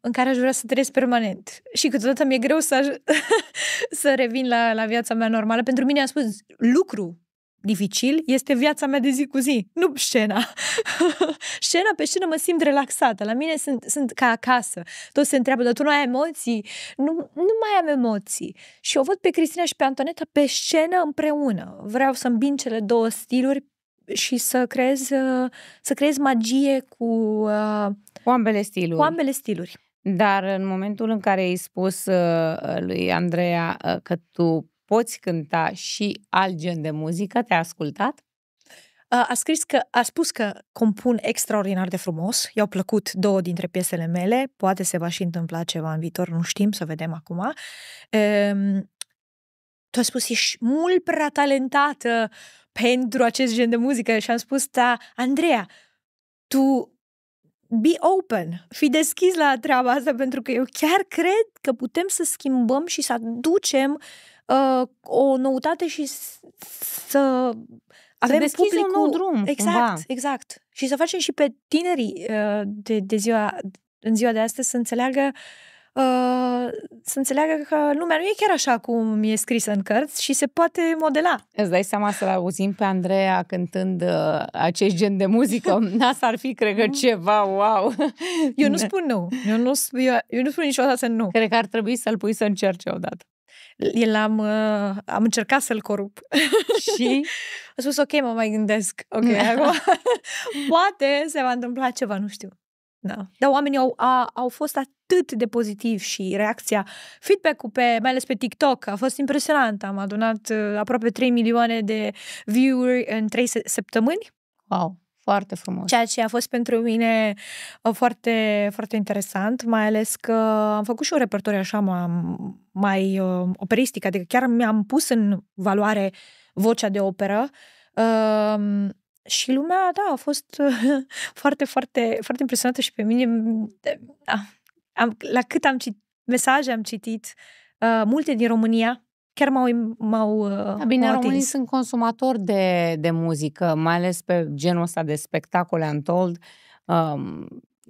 în care aș vrea să trăiesc permanent. Și câteodată mi-e greu să, să revin la, la viața mea normală. Pentru mine, am spus, lucru dificil este viața mea de zi cu zi, nu scena. scena pe scenă mă simt relaxată, la mine sunt, sunt ca acasă. Toți se întreabă, dar tu nu ai emoții? Nu, nu mai am emoții. Și o văd pe Cristina și pe Antoneta pe scenă împreună. Vreau să îmbin cele două stiluri și să creez, să creez magie cu... Uh, cu ambele stiluri. Cu ambele stiluri. Dar în momentul în care ai spus uh, lui Andreea uh, că tu poți cânta și alt gen de muzică? Te-a ascultat? A scris că, a spus că compun extraordinar de frumos, i-au plăcut două dintre piesele mele, poate se va și întâmpla ceva în viitor, nu știm, să vedem acum. Um, tu ai spus, ești mult prea talentată pentru acest gen de muzică și am spus, da, Andreea, tu be open, fi deschis la treaba asta pentru că eu chiar cred că putem să schimbăm și să aducem uh, uh, o noutate și să avem să publicul... un nou drum. Exact, cumva. exact. Și să facem și pe tinerii uh, de, de ziua, în ziua de astăzi să înțeleagă Uh, să înțeleagă că lumea nu e chiar așa cum e scrisă în cărți și se poate modela. Îți dai seama să-l auzim pe Andreea cântând uh, acest gen de muzică? Asta ar fi, cred că, mm. ceva, wow! Eu nu spun nu. Eu nu, eu, eu nu spun niciodată nu. Cred că ar trebui să-l pui să încerce odată l-am, uh, am încercat să-l corup. Și? a spus, ok, mă mai gândesc. Ok, acum poate se va întâmpla ceva, nu știu. Da. Dar oamenii au, a, au fost atât de pozitiv și reacția, feedback-ul pe, mai ales pe TikTok, a fost impresionant. Am adunat uh, aproape 3 milioane de view-uri în 3 se- săptămâni. Wow. Foarte frumos. Ceea ce a fost pentru mine uh, foarte, foarte interesant, mai ales că am făcut și un repertoriu așa mai, mai uh, operistic, adică chiar mi-am pus în valoare vocea de operă. Uh, și lumea, da, a fost uh, foarte, foarte, foarte impresionată și pe mine. Da, am, la cât am citit mesaje, am citit uh, multe din România, chiar m-au... m-au uh, da, bine, m-au românii sunt consumatori de, de muzică, mai ales pe genul ăsta de spectacole untold. Um,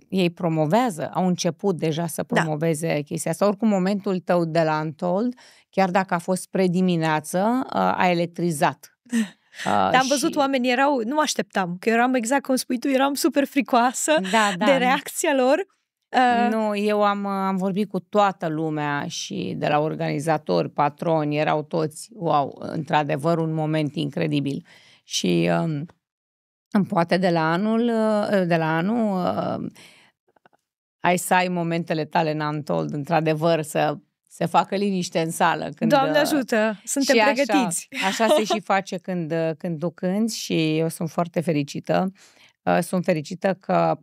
ei promovează, au început deja să da. promoveze da. chestia asta. Oricum, momentul tău de la Untold, chiar dacă a fost spre dimineață, uh, a electrizat. Uh, Dar am văzut și... oamenii erau, nu așteptam, că eram exact cum spui tu, eram super fricoasă da, da. de reacția lor Uh. Nu, eu am, uh, am vorbit cu toată lumea și de la organizatori, patroni, erau toți, wow, într-adevăr un moment incredibil. Și um, poate de la anul, uh, de la anul uh, ai să ai momentele tale n-am told, într-adevăr, să se facă liniște în sală. Când, Doamne ajută, suntem și pregătiți. Așa, așa se și face când, când ducând și eu sunt foarte fericită. Sunt fericită că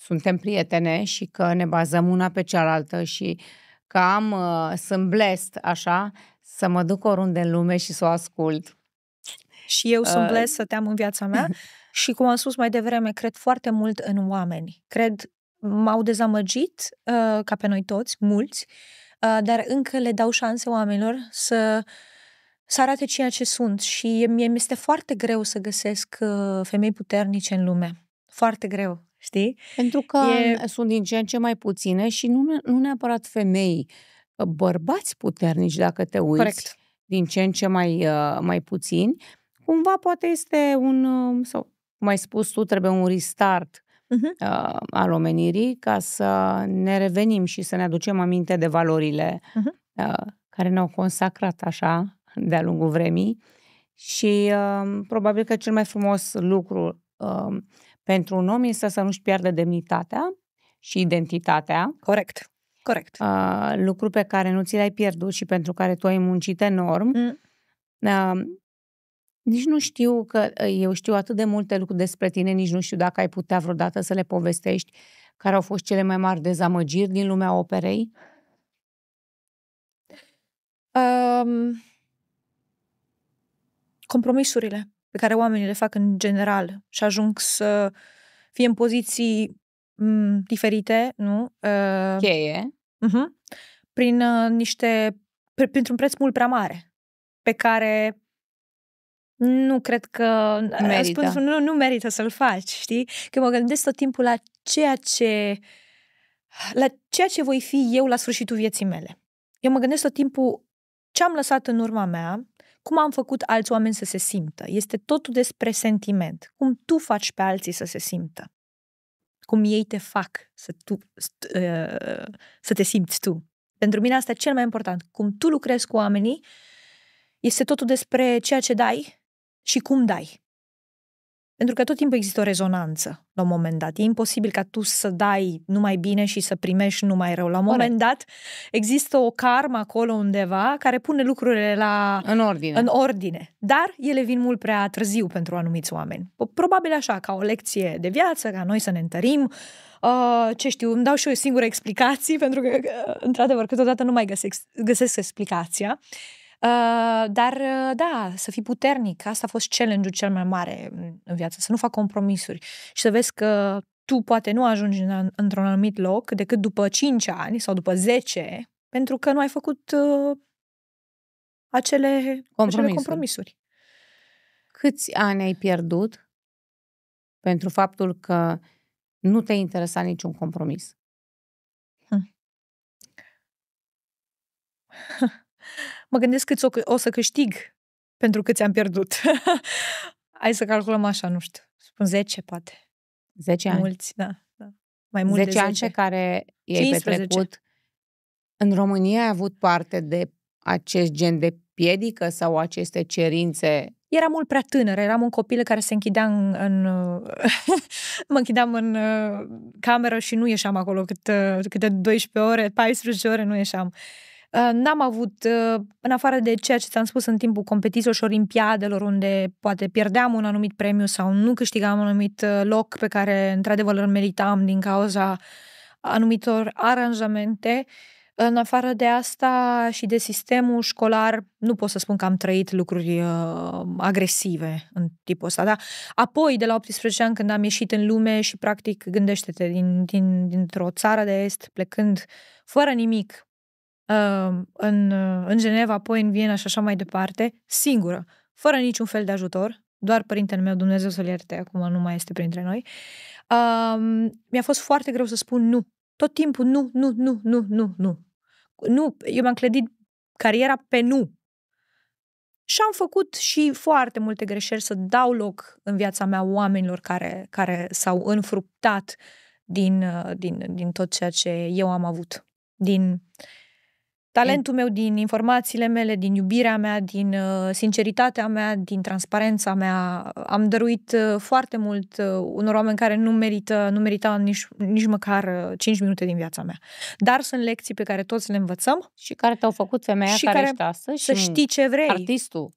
suntem prietene și că ne bazăm una pe cealaltă și că am, uh, sunt blest, așa, să mă duc oriunde în lume și să o ascult. Și eu uh, sunt blest să te am în viața mea și, cum am spus mai devreme, cred foarte mult în oameni. Cred, m-au dezamăgit, uh, ca pe noi toți, mulți, uh, dar încă le dau șanse oamenilor să să arate ceea ce sunt și mie mi este foarte greu să găsesc uh, femei puternice în lume. Foarte greu știi? Pentru că e... sunt din ce în ce mai puține și nu, nu neapărat femei, uh, bărbați puternici, dacă te uiți, Correct. din ce în ce mai, uh, mai puțini, cumva poate este un, uh, sau cum ai spus tu, trebuie un restart uh-huh. al omenirii ca să ne revenim și să ne aducem aminte de valorile uh-huh. care ne-au consacrat așa de-a lungul vremii și uh, probabil că cel mai frumos lucru uh, pentru un om este să nu-și piardă demnitatea și identitatea. Corect. Corect. Uh, lucru pe care nu ți l-ai pierdut și pentru care tu ai muncit enorm. Mm. Uh, nici nu știu că eu știu atât de multe lucruri despre tine, nici nu știu dacă ai putea vreodată să le povestești care au fost cele mai mari dezamăgiri din lumea operei. Um, compromisurile pe care oamenii le fac în general și ajung să fie în poziții m- mm, diferite, nu? Uh, Cheie. Uh-huh, prin uh, niște, pr- printr-un preț mult prea mare, pe care nu cred că ă, merită. Spun, nu, nu merită să-l faci, știi? Că mă gândesc tot timpul la ceea ce la ceea ce voi fi eu la sfârșitul vieții mele. Eu mă gândesc tot timpul ce am lăsat în urma mea, cum am făcut alți oameni să se simtă. Este totul despre sentiment. Cum tu faci pe alții să se simtă. Cum ei te fac să, tu, ă, să te simți tu. Pentru mine asta e cel mai important. Cum tu lucrezi cu oamenii este totul despre ceea ce dai și cum dai. Pentru că tot timpul există o rezonanță la un moment dat. E imposibil ca tu să dai numai bine și să primești numai rău. La un moment dat există o karma acolo undeva care pune lucrurile la... În ordine. În ordine. Dar ele vin mult prea târziu pentru anumiți oameni. Probabil așa, ca o lecție de viață, ca noi să ne întărim, Uh, ce știu, îmi dau și eu singură explicații, pentru că, într-adevăr, câteodată nu mai găsesc, găsesc explicația. Ă, dar, ă, da, să fii puternic. Asta a fost challenge-ul cel mai mare în viață, să nu fac compromisuri și să vezi că tu poate nu ajungi în, într-un anumit loc decât după 5 ani sau după 10, pentru că nu ai făcut uh, acele, compromisuri. acele compromisuri. Câți ani ai pierdut pentru faptul că nu te interesa niciun compromis? Hmm. mă gândesc cât o, să câștig pentru că ți-am pierdut. Hai să calculăm așa, nu știu, spun 10, poate. 10 ani? Mulți, da. da. Mai mult 10 10 ani pe care i-ai 15. petrecut. În România ai avut parte de acest gen de piedică sau aceste cerințe? Era mult prea tânăr, eram un copil care se închidea în... în mă închideam în uh, cameră și nu ieșeam acolo cât, uh, câte 12 ore, 14 ore nu ieșeam. Uh, Ă, n-am avut, ă, în afară de ceea ce ți-am spus în timpul competițiilor și olimpiadelor, unde poate pierdeam un anumit premiu sau nu câștigam un anumit ă, loc pe care, într-adevăr, îl meritam din cauza anumitor aranjamente, în afară de asta și de sistemul școlar, nu pot să spun că am trăit lucruri uh, agresive în tipul ăsta, dar apoi, de la 18 ani, când am ieșit în lume și, practic, gândește-te, din, din, dintr-o țară de est, plecând fără nimic, în, în Geneva, apoi în Viena și așa mai departe, singură, fără niciun fel de ajutor, doar părintele meu, Dumnezeu să-l ierte, acum nu mai este printre noi, um, mi-a fost foarte greu să spun nu. Tot timpul nu, nu, nu, nu, nu, nu. Nu, eu mi-am clădit cariera pe nu. Și am făcut și foarte multe greșeli să dau loc în viața mea oamenilor care, care s-au înfruptat din, din, din tot ceea ce eu am avut, din Talentul meu din informațiile mele, din iubirea mea, din uh, sinceritatea mea, din transparența mea, uh, am dăruit uh, foarte mult unor oameni care nu merită, nu meritau nici, nici măcar 5 minute din viața mea. Dar sunt lecții pe care toți le învățăm. Și care te-au făcut femeia și care, ești astăzi. Să mm, știi ce vrei. Artistul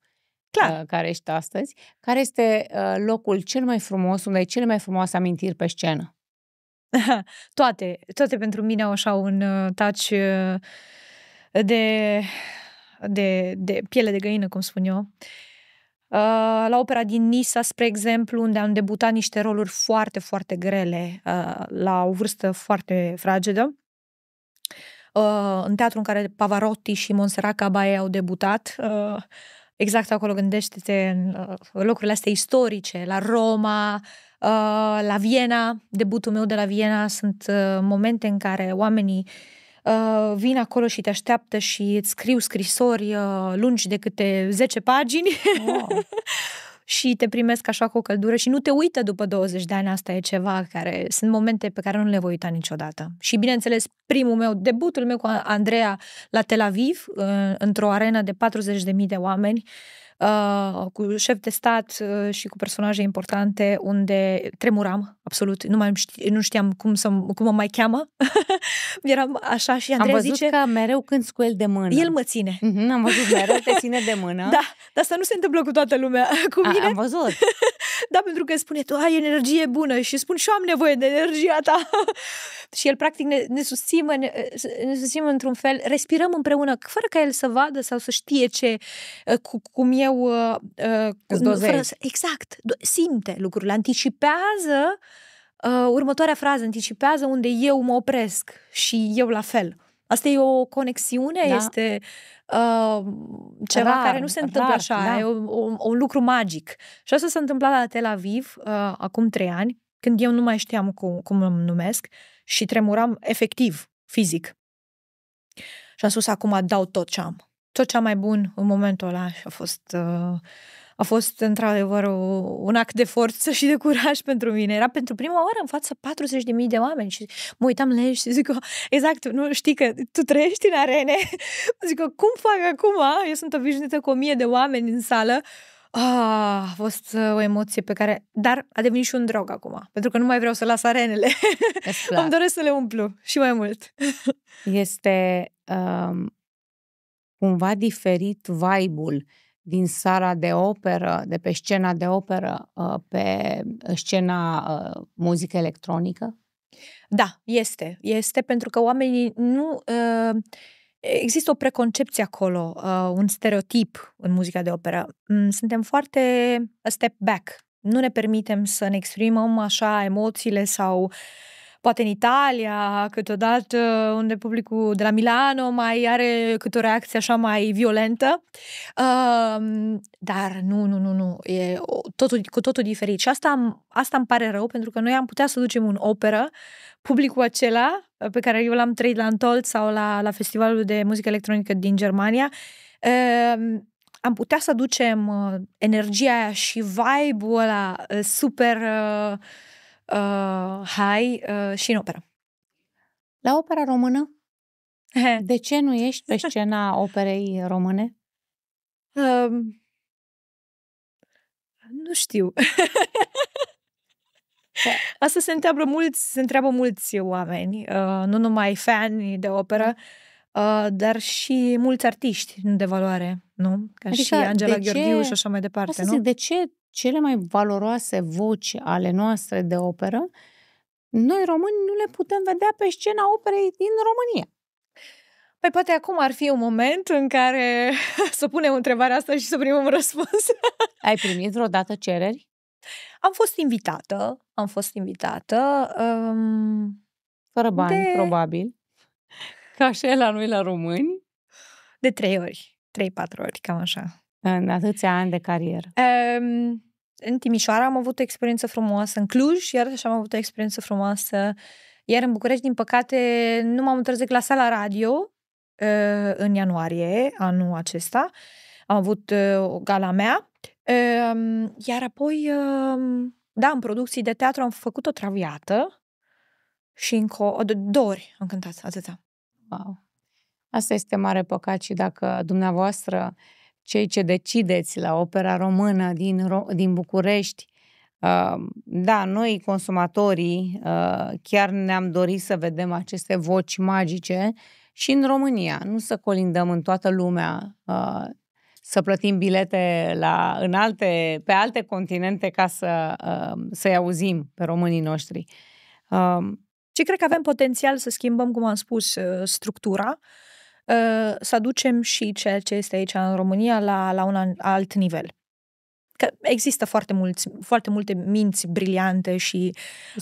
Clar. care ești astăzi. Care este locul cel mai frumos, unde ai cele mai frumoase amintiri pe scenă? toate. Toate pentru mine au așa un touch de, de, de piele de găină, cum spun eu. Uh, la opera din Nisa, spre exemplu, unde am debutat niște roluri foarte, foarte grele uh, la o vârstă foarte fragedă. Uh, în teatru în care Pavarotti și Montserrat Cabaye au debutat, exact acolo gândește-te în locurile astea istorice, la Roma, la Viena, debutul meu de la Viena, sunt momente în care oamenii Uh, vin acolo și te așteaptă și îți scriu scrisori uh, lungi de câte 10 pagini. Wow. și te primesc așa cu o căldură și nu te uită după 20 de ani, asta e ceva care sunt momente pe care nu le voi uita niciodată. Și bineînțeles, primul meu, debutul meu cu Andreea la Tel Aviv, într-o arenă de 40.000 de oameni, Uh, cu șef de stat uh, și cu personaje importante unde tremuram absolut, nu mai știam, nu știam cum, să, cum mă mai cheamă. Eram așa și zice... am văzut zice... că mereu când cu el de mână. El mă ține. Mm-hmm, am văzut mereu te ține de mână. da, dar să nu se întâmplă cu toată lumea, cu mine. am văzut. da, pentru că spune, tu ai energie bună și spun și eu am nevoie de energia ta. și el practic ne, ne susține, ne, ne susține într-un fel, respirăm împreună, fără ca el să vadă sau să știe ce, cu, cum e eu... Uh, Îți uh, dozezi. exact, simte lucrurile, anticipează uh, următoarea frază, anticipează unde eu mă opresc și eu la fel. Asta e o conexiune, da. este uh, ceva rar, care nu se întâmplă rar, așa, da. e o, o, un lucru magic. Și asta s-a întâmplat la Tel Aviv uh, acum trei ani, când eu nu mai știam cum, cum îmi numesc și tremuram efectiv, fizic. Și am spus, acum dau tot ce am tot cea mai bun în momentul ăla și a fost, uh, a fost într-adevăr un act de forță și de curaj pentru mine. Era pentru prima oară în fața 40.000 de oameni și mă uitam la ei și zic, că oh, exact, nu știi că tu trăiești în arene? zic, că oh, cum fac acum? Eu sunt obișnuită cu o mie de oameni în sală. Ah, a fost uh, o emoție pe care... Dar a devenit și un drog acum, pentru că nu mai vreau să las arenele. Îmi doresc să le umplu și mai mult. Este um, cumva diferit vibe-ul din sala de operă, de pe scena de operă, uh, pe uh, scena uh, muzică electronică? Da, este. Este pentru că oamenii nu... există o preconcepție acolo, un stereotip în muzica de operă. Mm, suntem foarte a step back. Nu ne permitem să ne exprimăm așa emoțiile sau uh, poate în Italia, câteodată unde publicul de la Milano mai are câte o reacție așa mai violentă. Dar nu, nu, nu, nu, e totul, cu totul diferit. Și asta, asta îmi pare rău, pentru că noi am putea să ducem un operă publicul acela pe care eu l-am trăit la Antolt sau la, la Festivalul de Muzică Electronică din Germania, am putea să ducem uh, energia aia și vibe-ul ăla uh, super uh, uh, hai uh, și în operă. La opera română? De ce nu ești pe scena operei române? Uh, nu știu. Da. Asta se întreabă mulți, se întreabă mulți oameni, uh, nu numai fani de operă, uh, dar și mulți artiști de valoare, nu? Ca adică și Angela Gheorghiu și așa mai departe, Asta nu? Zic, de ce cele mai valoroase voci ale noastre de operă, noi români nu le putem vedea pe scena operei din România. Păi poate acum ar fi un moment în care să punem întrebarea asta și să primim răspuns. Ai primit vreodată cereri? Am fost invitată, am fost invitată. Um, Fără bani, de... probabil. Ca și la noi la români. De trei ori, trei, patru ori, cam așa în atâția ani de carieră? Um, în Timișoara am avut o experiență frumoasă, în Cluj iar așa am avut o experiență frumoasă, iar în București, din păcate, nu m-am întârzit la sala radio uh, în ianuarie anul acesta. Am avut uh, gala mea, uh, iar apoi, uh, da, în producții de teatru am făcut o traviată și încă de două ori am cântat, atâta. Wow! Asta este mare păcat și dacă dumneavoastră uh, cei ce decideți la Opera Română din, din București, da, noi consumatorii chiar ne-am dorit să vedem aceste voci magice și în România, nu să colindăm în toată lumea, să plătim bilete la, în alte, pe alte continente ca să, să-i auzim pe românii noștri. Și cred că avem potențial să schimbăm, cum am spus, ă, structura să aducem și ceea ce este aici în România la, la un alt nivel. Că există foarte, mulți, foarte multe minți briliante și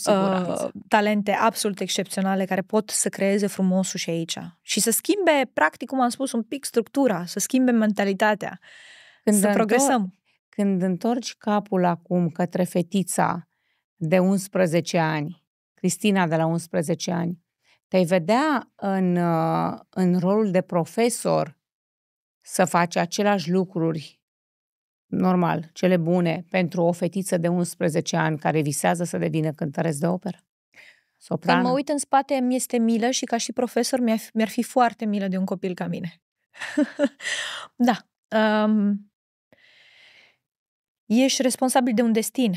uh, talente absolut excepționale care pot să creeze frumosul și aici. Și să schimbe, practic, cum am spus, un pic structura, să schimbe mentalitatea, când să progresăm. când întorci capul acum către fetița de 11 ani, Cristina de la 11 ani, te-ai vedea în, uh, în rolul de profesor să faci aceleași lucruri, normal, cele bune, pentru o fetiță de 11 ani care visează să devină cântăreț de operă? Soprană. Când mă uit în spate, mi este milă și ca și profesor mi-ar fi, fi foarte milă de un copil ca mine. da. Um, ești responsabil de un destin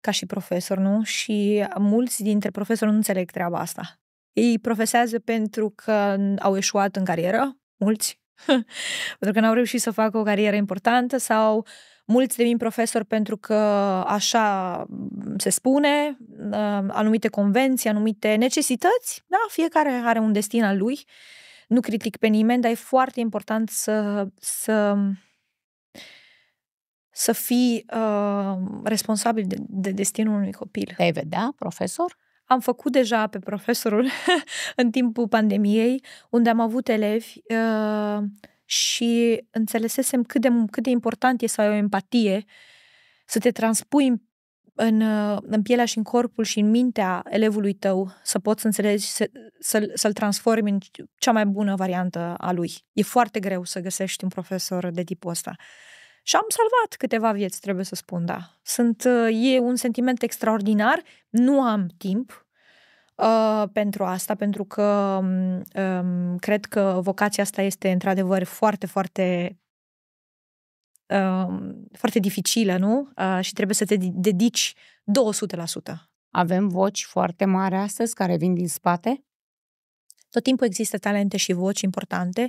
ca și profesor, nu? Și mulți dintre profesori nu înțeleg treaba asta. Ei profesează pentru că au eșuat în carieră, mulți, pentru că n-au reușit să facă o carieră importantă sau mulți devin profesori pentru că așa se spune, ă, anumite convenții, anumite necesități, da, fiecare are un destin al lui. Nu critic pe nimeni, dar e foarte important să, să să fii uh, responsabil de, de destinul unui copil. Te vedea, profesor? am făcut deja pe profesorul în timpul pandemiei, unde am avut elevi uh, și înțelesesem cât de, cât de important e să ai o empatie, să te transpui în, în, uh, în pielea și în corpul și în mintea elevului tău, să poți înțelegi, să, să-l, să-l transformi în cea mai bună variantă a lui. E foarte greu să găsești un profesor de tipul ăsta. Uh, și am salvat câteva vieți, trebuie să spun, da. Sunt, uh, e un sentiment extraordinar, nu am timp uh, pentru asta, pentru că mm, um, cred că vocația asta este într-adevăr foarte, foarte uh, foarte dificilă, nu? Uh, și trebuie să te dedici 200%. Avem voci foarte mari astăzi care vin din spate? Tot timpul există talente și voci importante,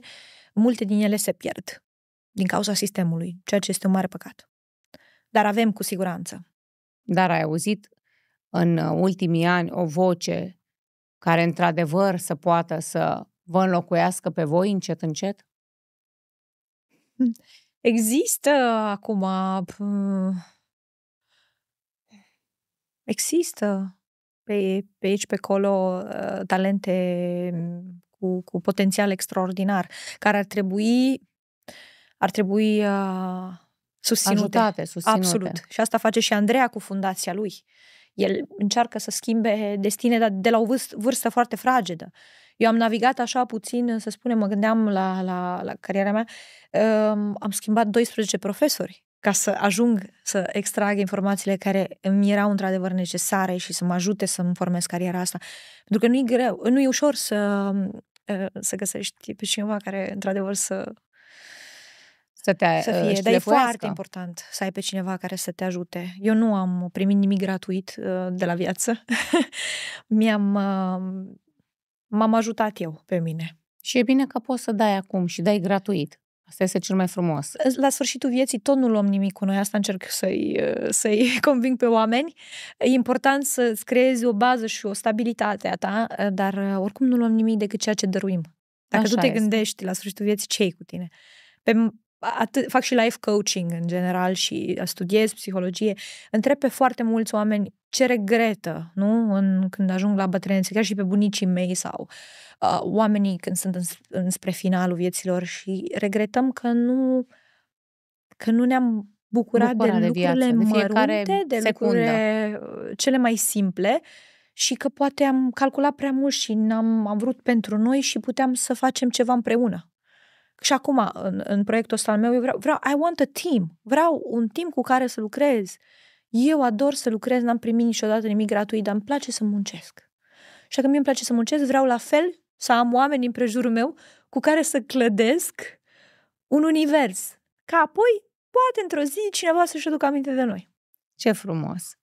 multe din ele se pierd din cauza sistemului, ceea ce este un mare păcat. Dar avem cu siguranță. Dar ai auzit în uh, ultimii ani o voce care într-adevăr să poată să vă înlocuiască pe voi încet, încet? Există acum... Uh, există pe, pe aici, pe acolo, uh, talente mm, cu, cu potențial extraordinar, care ar trebui ar trebui uh, susținute. Ajutate, susținute. Absolut. Și asta face și Andreea cu fundația lui. El încearcă să schimbe destine, dar de la o vârstă foarte fragedă. Eu am navigat așa puțin, să spunem, mă gândeam la, la, la cariera mea, um, am schimbat 12 profesori ca să ajung să extrag informațiile care îmi erau într-adevăr necesare și să mă ajute să-mi formez cariera asta. Pentru că nu e greu, nu e ușor să, uh, să găsești pe cineva care într-adevăr să să te să uh, fie, dar e foarte important să ai pe cineva care să te ajute. Eu nu am primit nimic gratuit uh, de la viață. Mi-am uh, m-am ajutat eu pe mine. Și e bine că poți să dai acum și dai gratuit. Asta este cel mai frumos. La sfârșitul vieții tot nu luăm nimic cu noi, asta încerc să-i, să-i conving pe oameni. E important să-ți creezi o bază și o stabilitate a ta, dar oricum nu luăm nimic decât ceea ce dăruim. Dacă Așa tu te este. gândești la sfârșitul vieții ce cu tine. Pe atât, fac și life coaching în general și uh, studiez psihologie, întreb pe foarte mulți oameni ce regretă, nu? În, când ajung la bătrânețe, chiar și pe bunicii mei sau uh, oamenii când sunt în, înspre finalul vieților și regretăm că nu, că nu ne-am bucurat Bucura de, de lucrurile viață, de fiecare de secundă. lucrurile uh, cele mai simple și că poate am calculat prea mult și n-am am vrut pentru noi și puteam să facem ceva împreună. Și acum, în, în proiectul ăsta al meu, eu vreau, vreau, I want a team. Vreau un team cu care să lucrez. Eu ador să lucrez, n-am primit niciodată nimic gratuit, dar îmi place să muncesc. Și dacă mie îmi place să muncesc, vreau la fel să am oameni în prejurul meu cu care să clădesc un univers. Ca apoi, poate într-o zi, cineva să-și aducă aminte de noi. Ce frumos!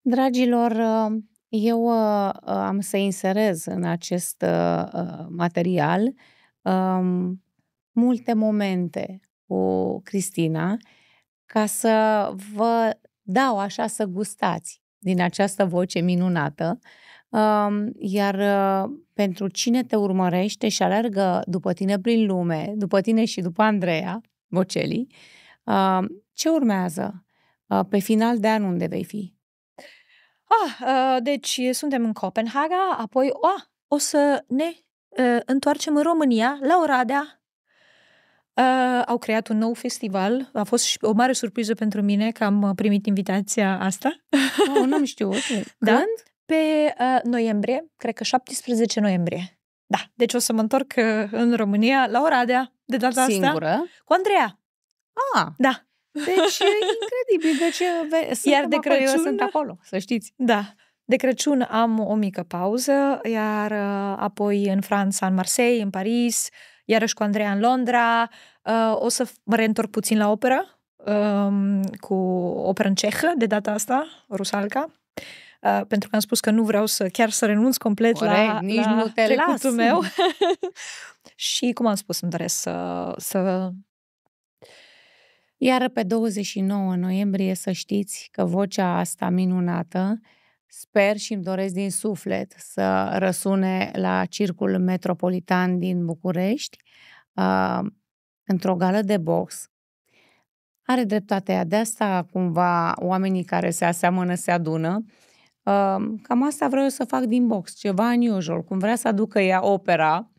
Dragilor, eu uh, am să inserez în acest uh, uh, material um, multe momente cu Cristina ca să vă dau așa să gustați din această voce minunată. Um, iar uh, pentru cine te urmărește și alergă după tine prin lume, după tine și după Andreea Boceli, um, ce urmează uh, pe final de an unde vei fi? Ah, uh, deci suntem în Copenhaga, apoi oh, o să ne întoarcem în România, la Oradea, Uh, au creat un nou festival. A fost și o mare surpriză pentru mine că am uh, primit invitația asta. Oh, n-am știut. da? Când? Pe uh, noiembrie, cred că 17 noiembrie. Da, deci o să mă întorc uh, în România, la Oradea, de data Singură. asta. Cu Andreea. Ah. Da. Deci e incredibil. Deci, uh, ve- iar de Crăciun... Acolo, eu sunt acolo, să știți. Da. De Crăciun am o mică pauză, iar uh, apoi în Franța, în Marseille, în Paris, uh, iarăși cu Andreea în Londra, uh, o să mă reîntorc puțin la operă, um, cu operă în cehă, de data asta, Rusalca. Uh, pentru că am spus că nu vreau să chiar să renunț complet Corect, la, nici la nu te las meu. și, cum am spus, îmi doresc să, să... Iar pe 29 noiembrie să știți că vocea asta minunată Sper și îmi doresc din suflet să răsune la circul metropolitan din București, uh, într-o gală de box. Are aia, de asta, cumva, oamenii care se aseamănă se adună. Uh, cam asta vreau să fac din box, ceva unusual. Cum vrea să aducă ea opera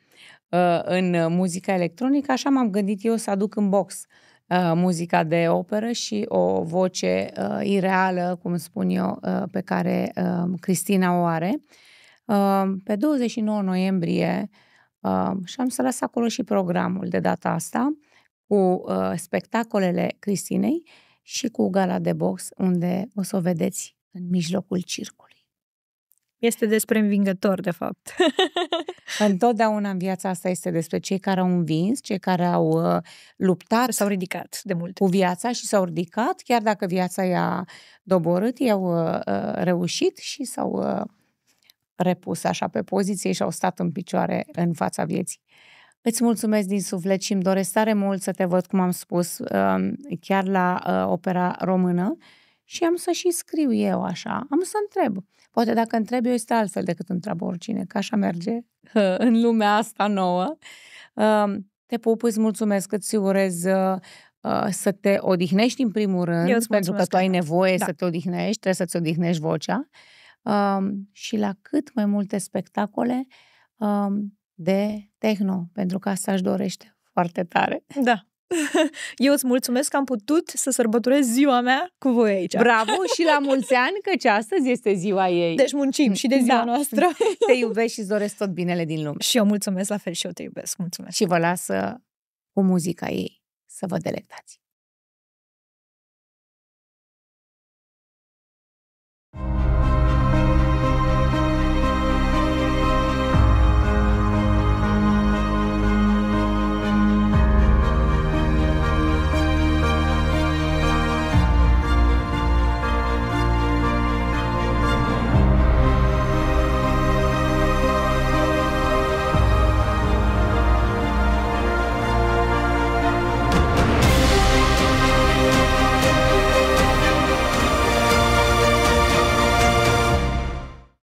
uh, în muzica electronică, așa m-am gândit eu să aduc în box uh, Uh, muzica de operă și o voce uh, ireală, cum spun eu, uh, pe care uh, Cristina o are. Uh, pe 29 noiembrie uh, și am să las acolo și programul de data asta cu uh, spectacolele Cristinei și cu gala de box unde o să o vedeți în mijlocul circului. Este despre învingător, de fapt. Întotdeauna în viața asta este despre cei care au învins, cei care au uh, luptat. S-au ridicat de mult. Cu viața și s-au ridicat, chiar dacă viața i-a doborât, i-au uh, uh, reușit și s-au uh, repus așa pe poziție și au stat în picioare în fața vieții. Îți mulțumesc din suflet și îmi doresc tare mult să te văd, cum am spus, um, chiar la uh, opera română și am să și scriu eu așa, am să întreb. Poate dacă întreb eu este altfel decât întreabă oricine, că așa merge în lumea asta nouă. Te pup, îți mulțumesc, îți urez uh, uh, să te odihnești în primul rând, pentru că tu ai nevoie da. să te odihnești, trebuie să-ți odihnești vocea și la cât mai multe spectacole de tehno, pentru că asta își dorește foarte tare. Da, Eu îți mulțumesc că am putut să sărbătorez ziua mea cu voi aici. Bravo și la mulți ani, căci astăzi este ziua ei. Deci muncim și de ziua da. noastră. Te iubesc și îți doresc tot binele din lume. Și eu mulțumesc la fel și eu te iubesc. Mulțumesc. Și vă las cu muzica ei să vă delectați.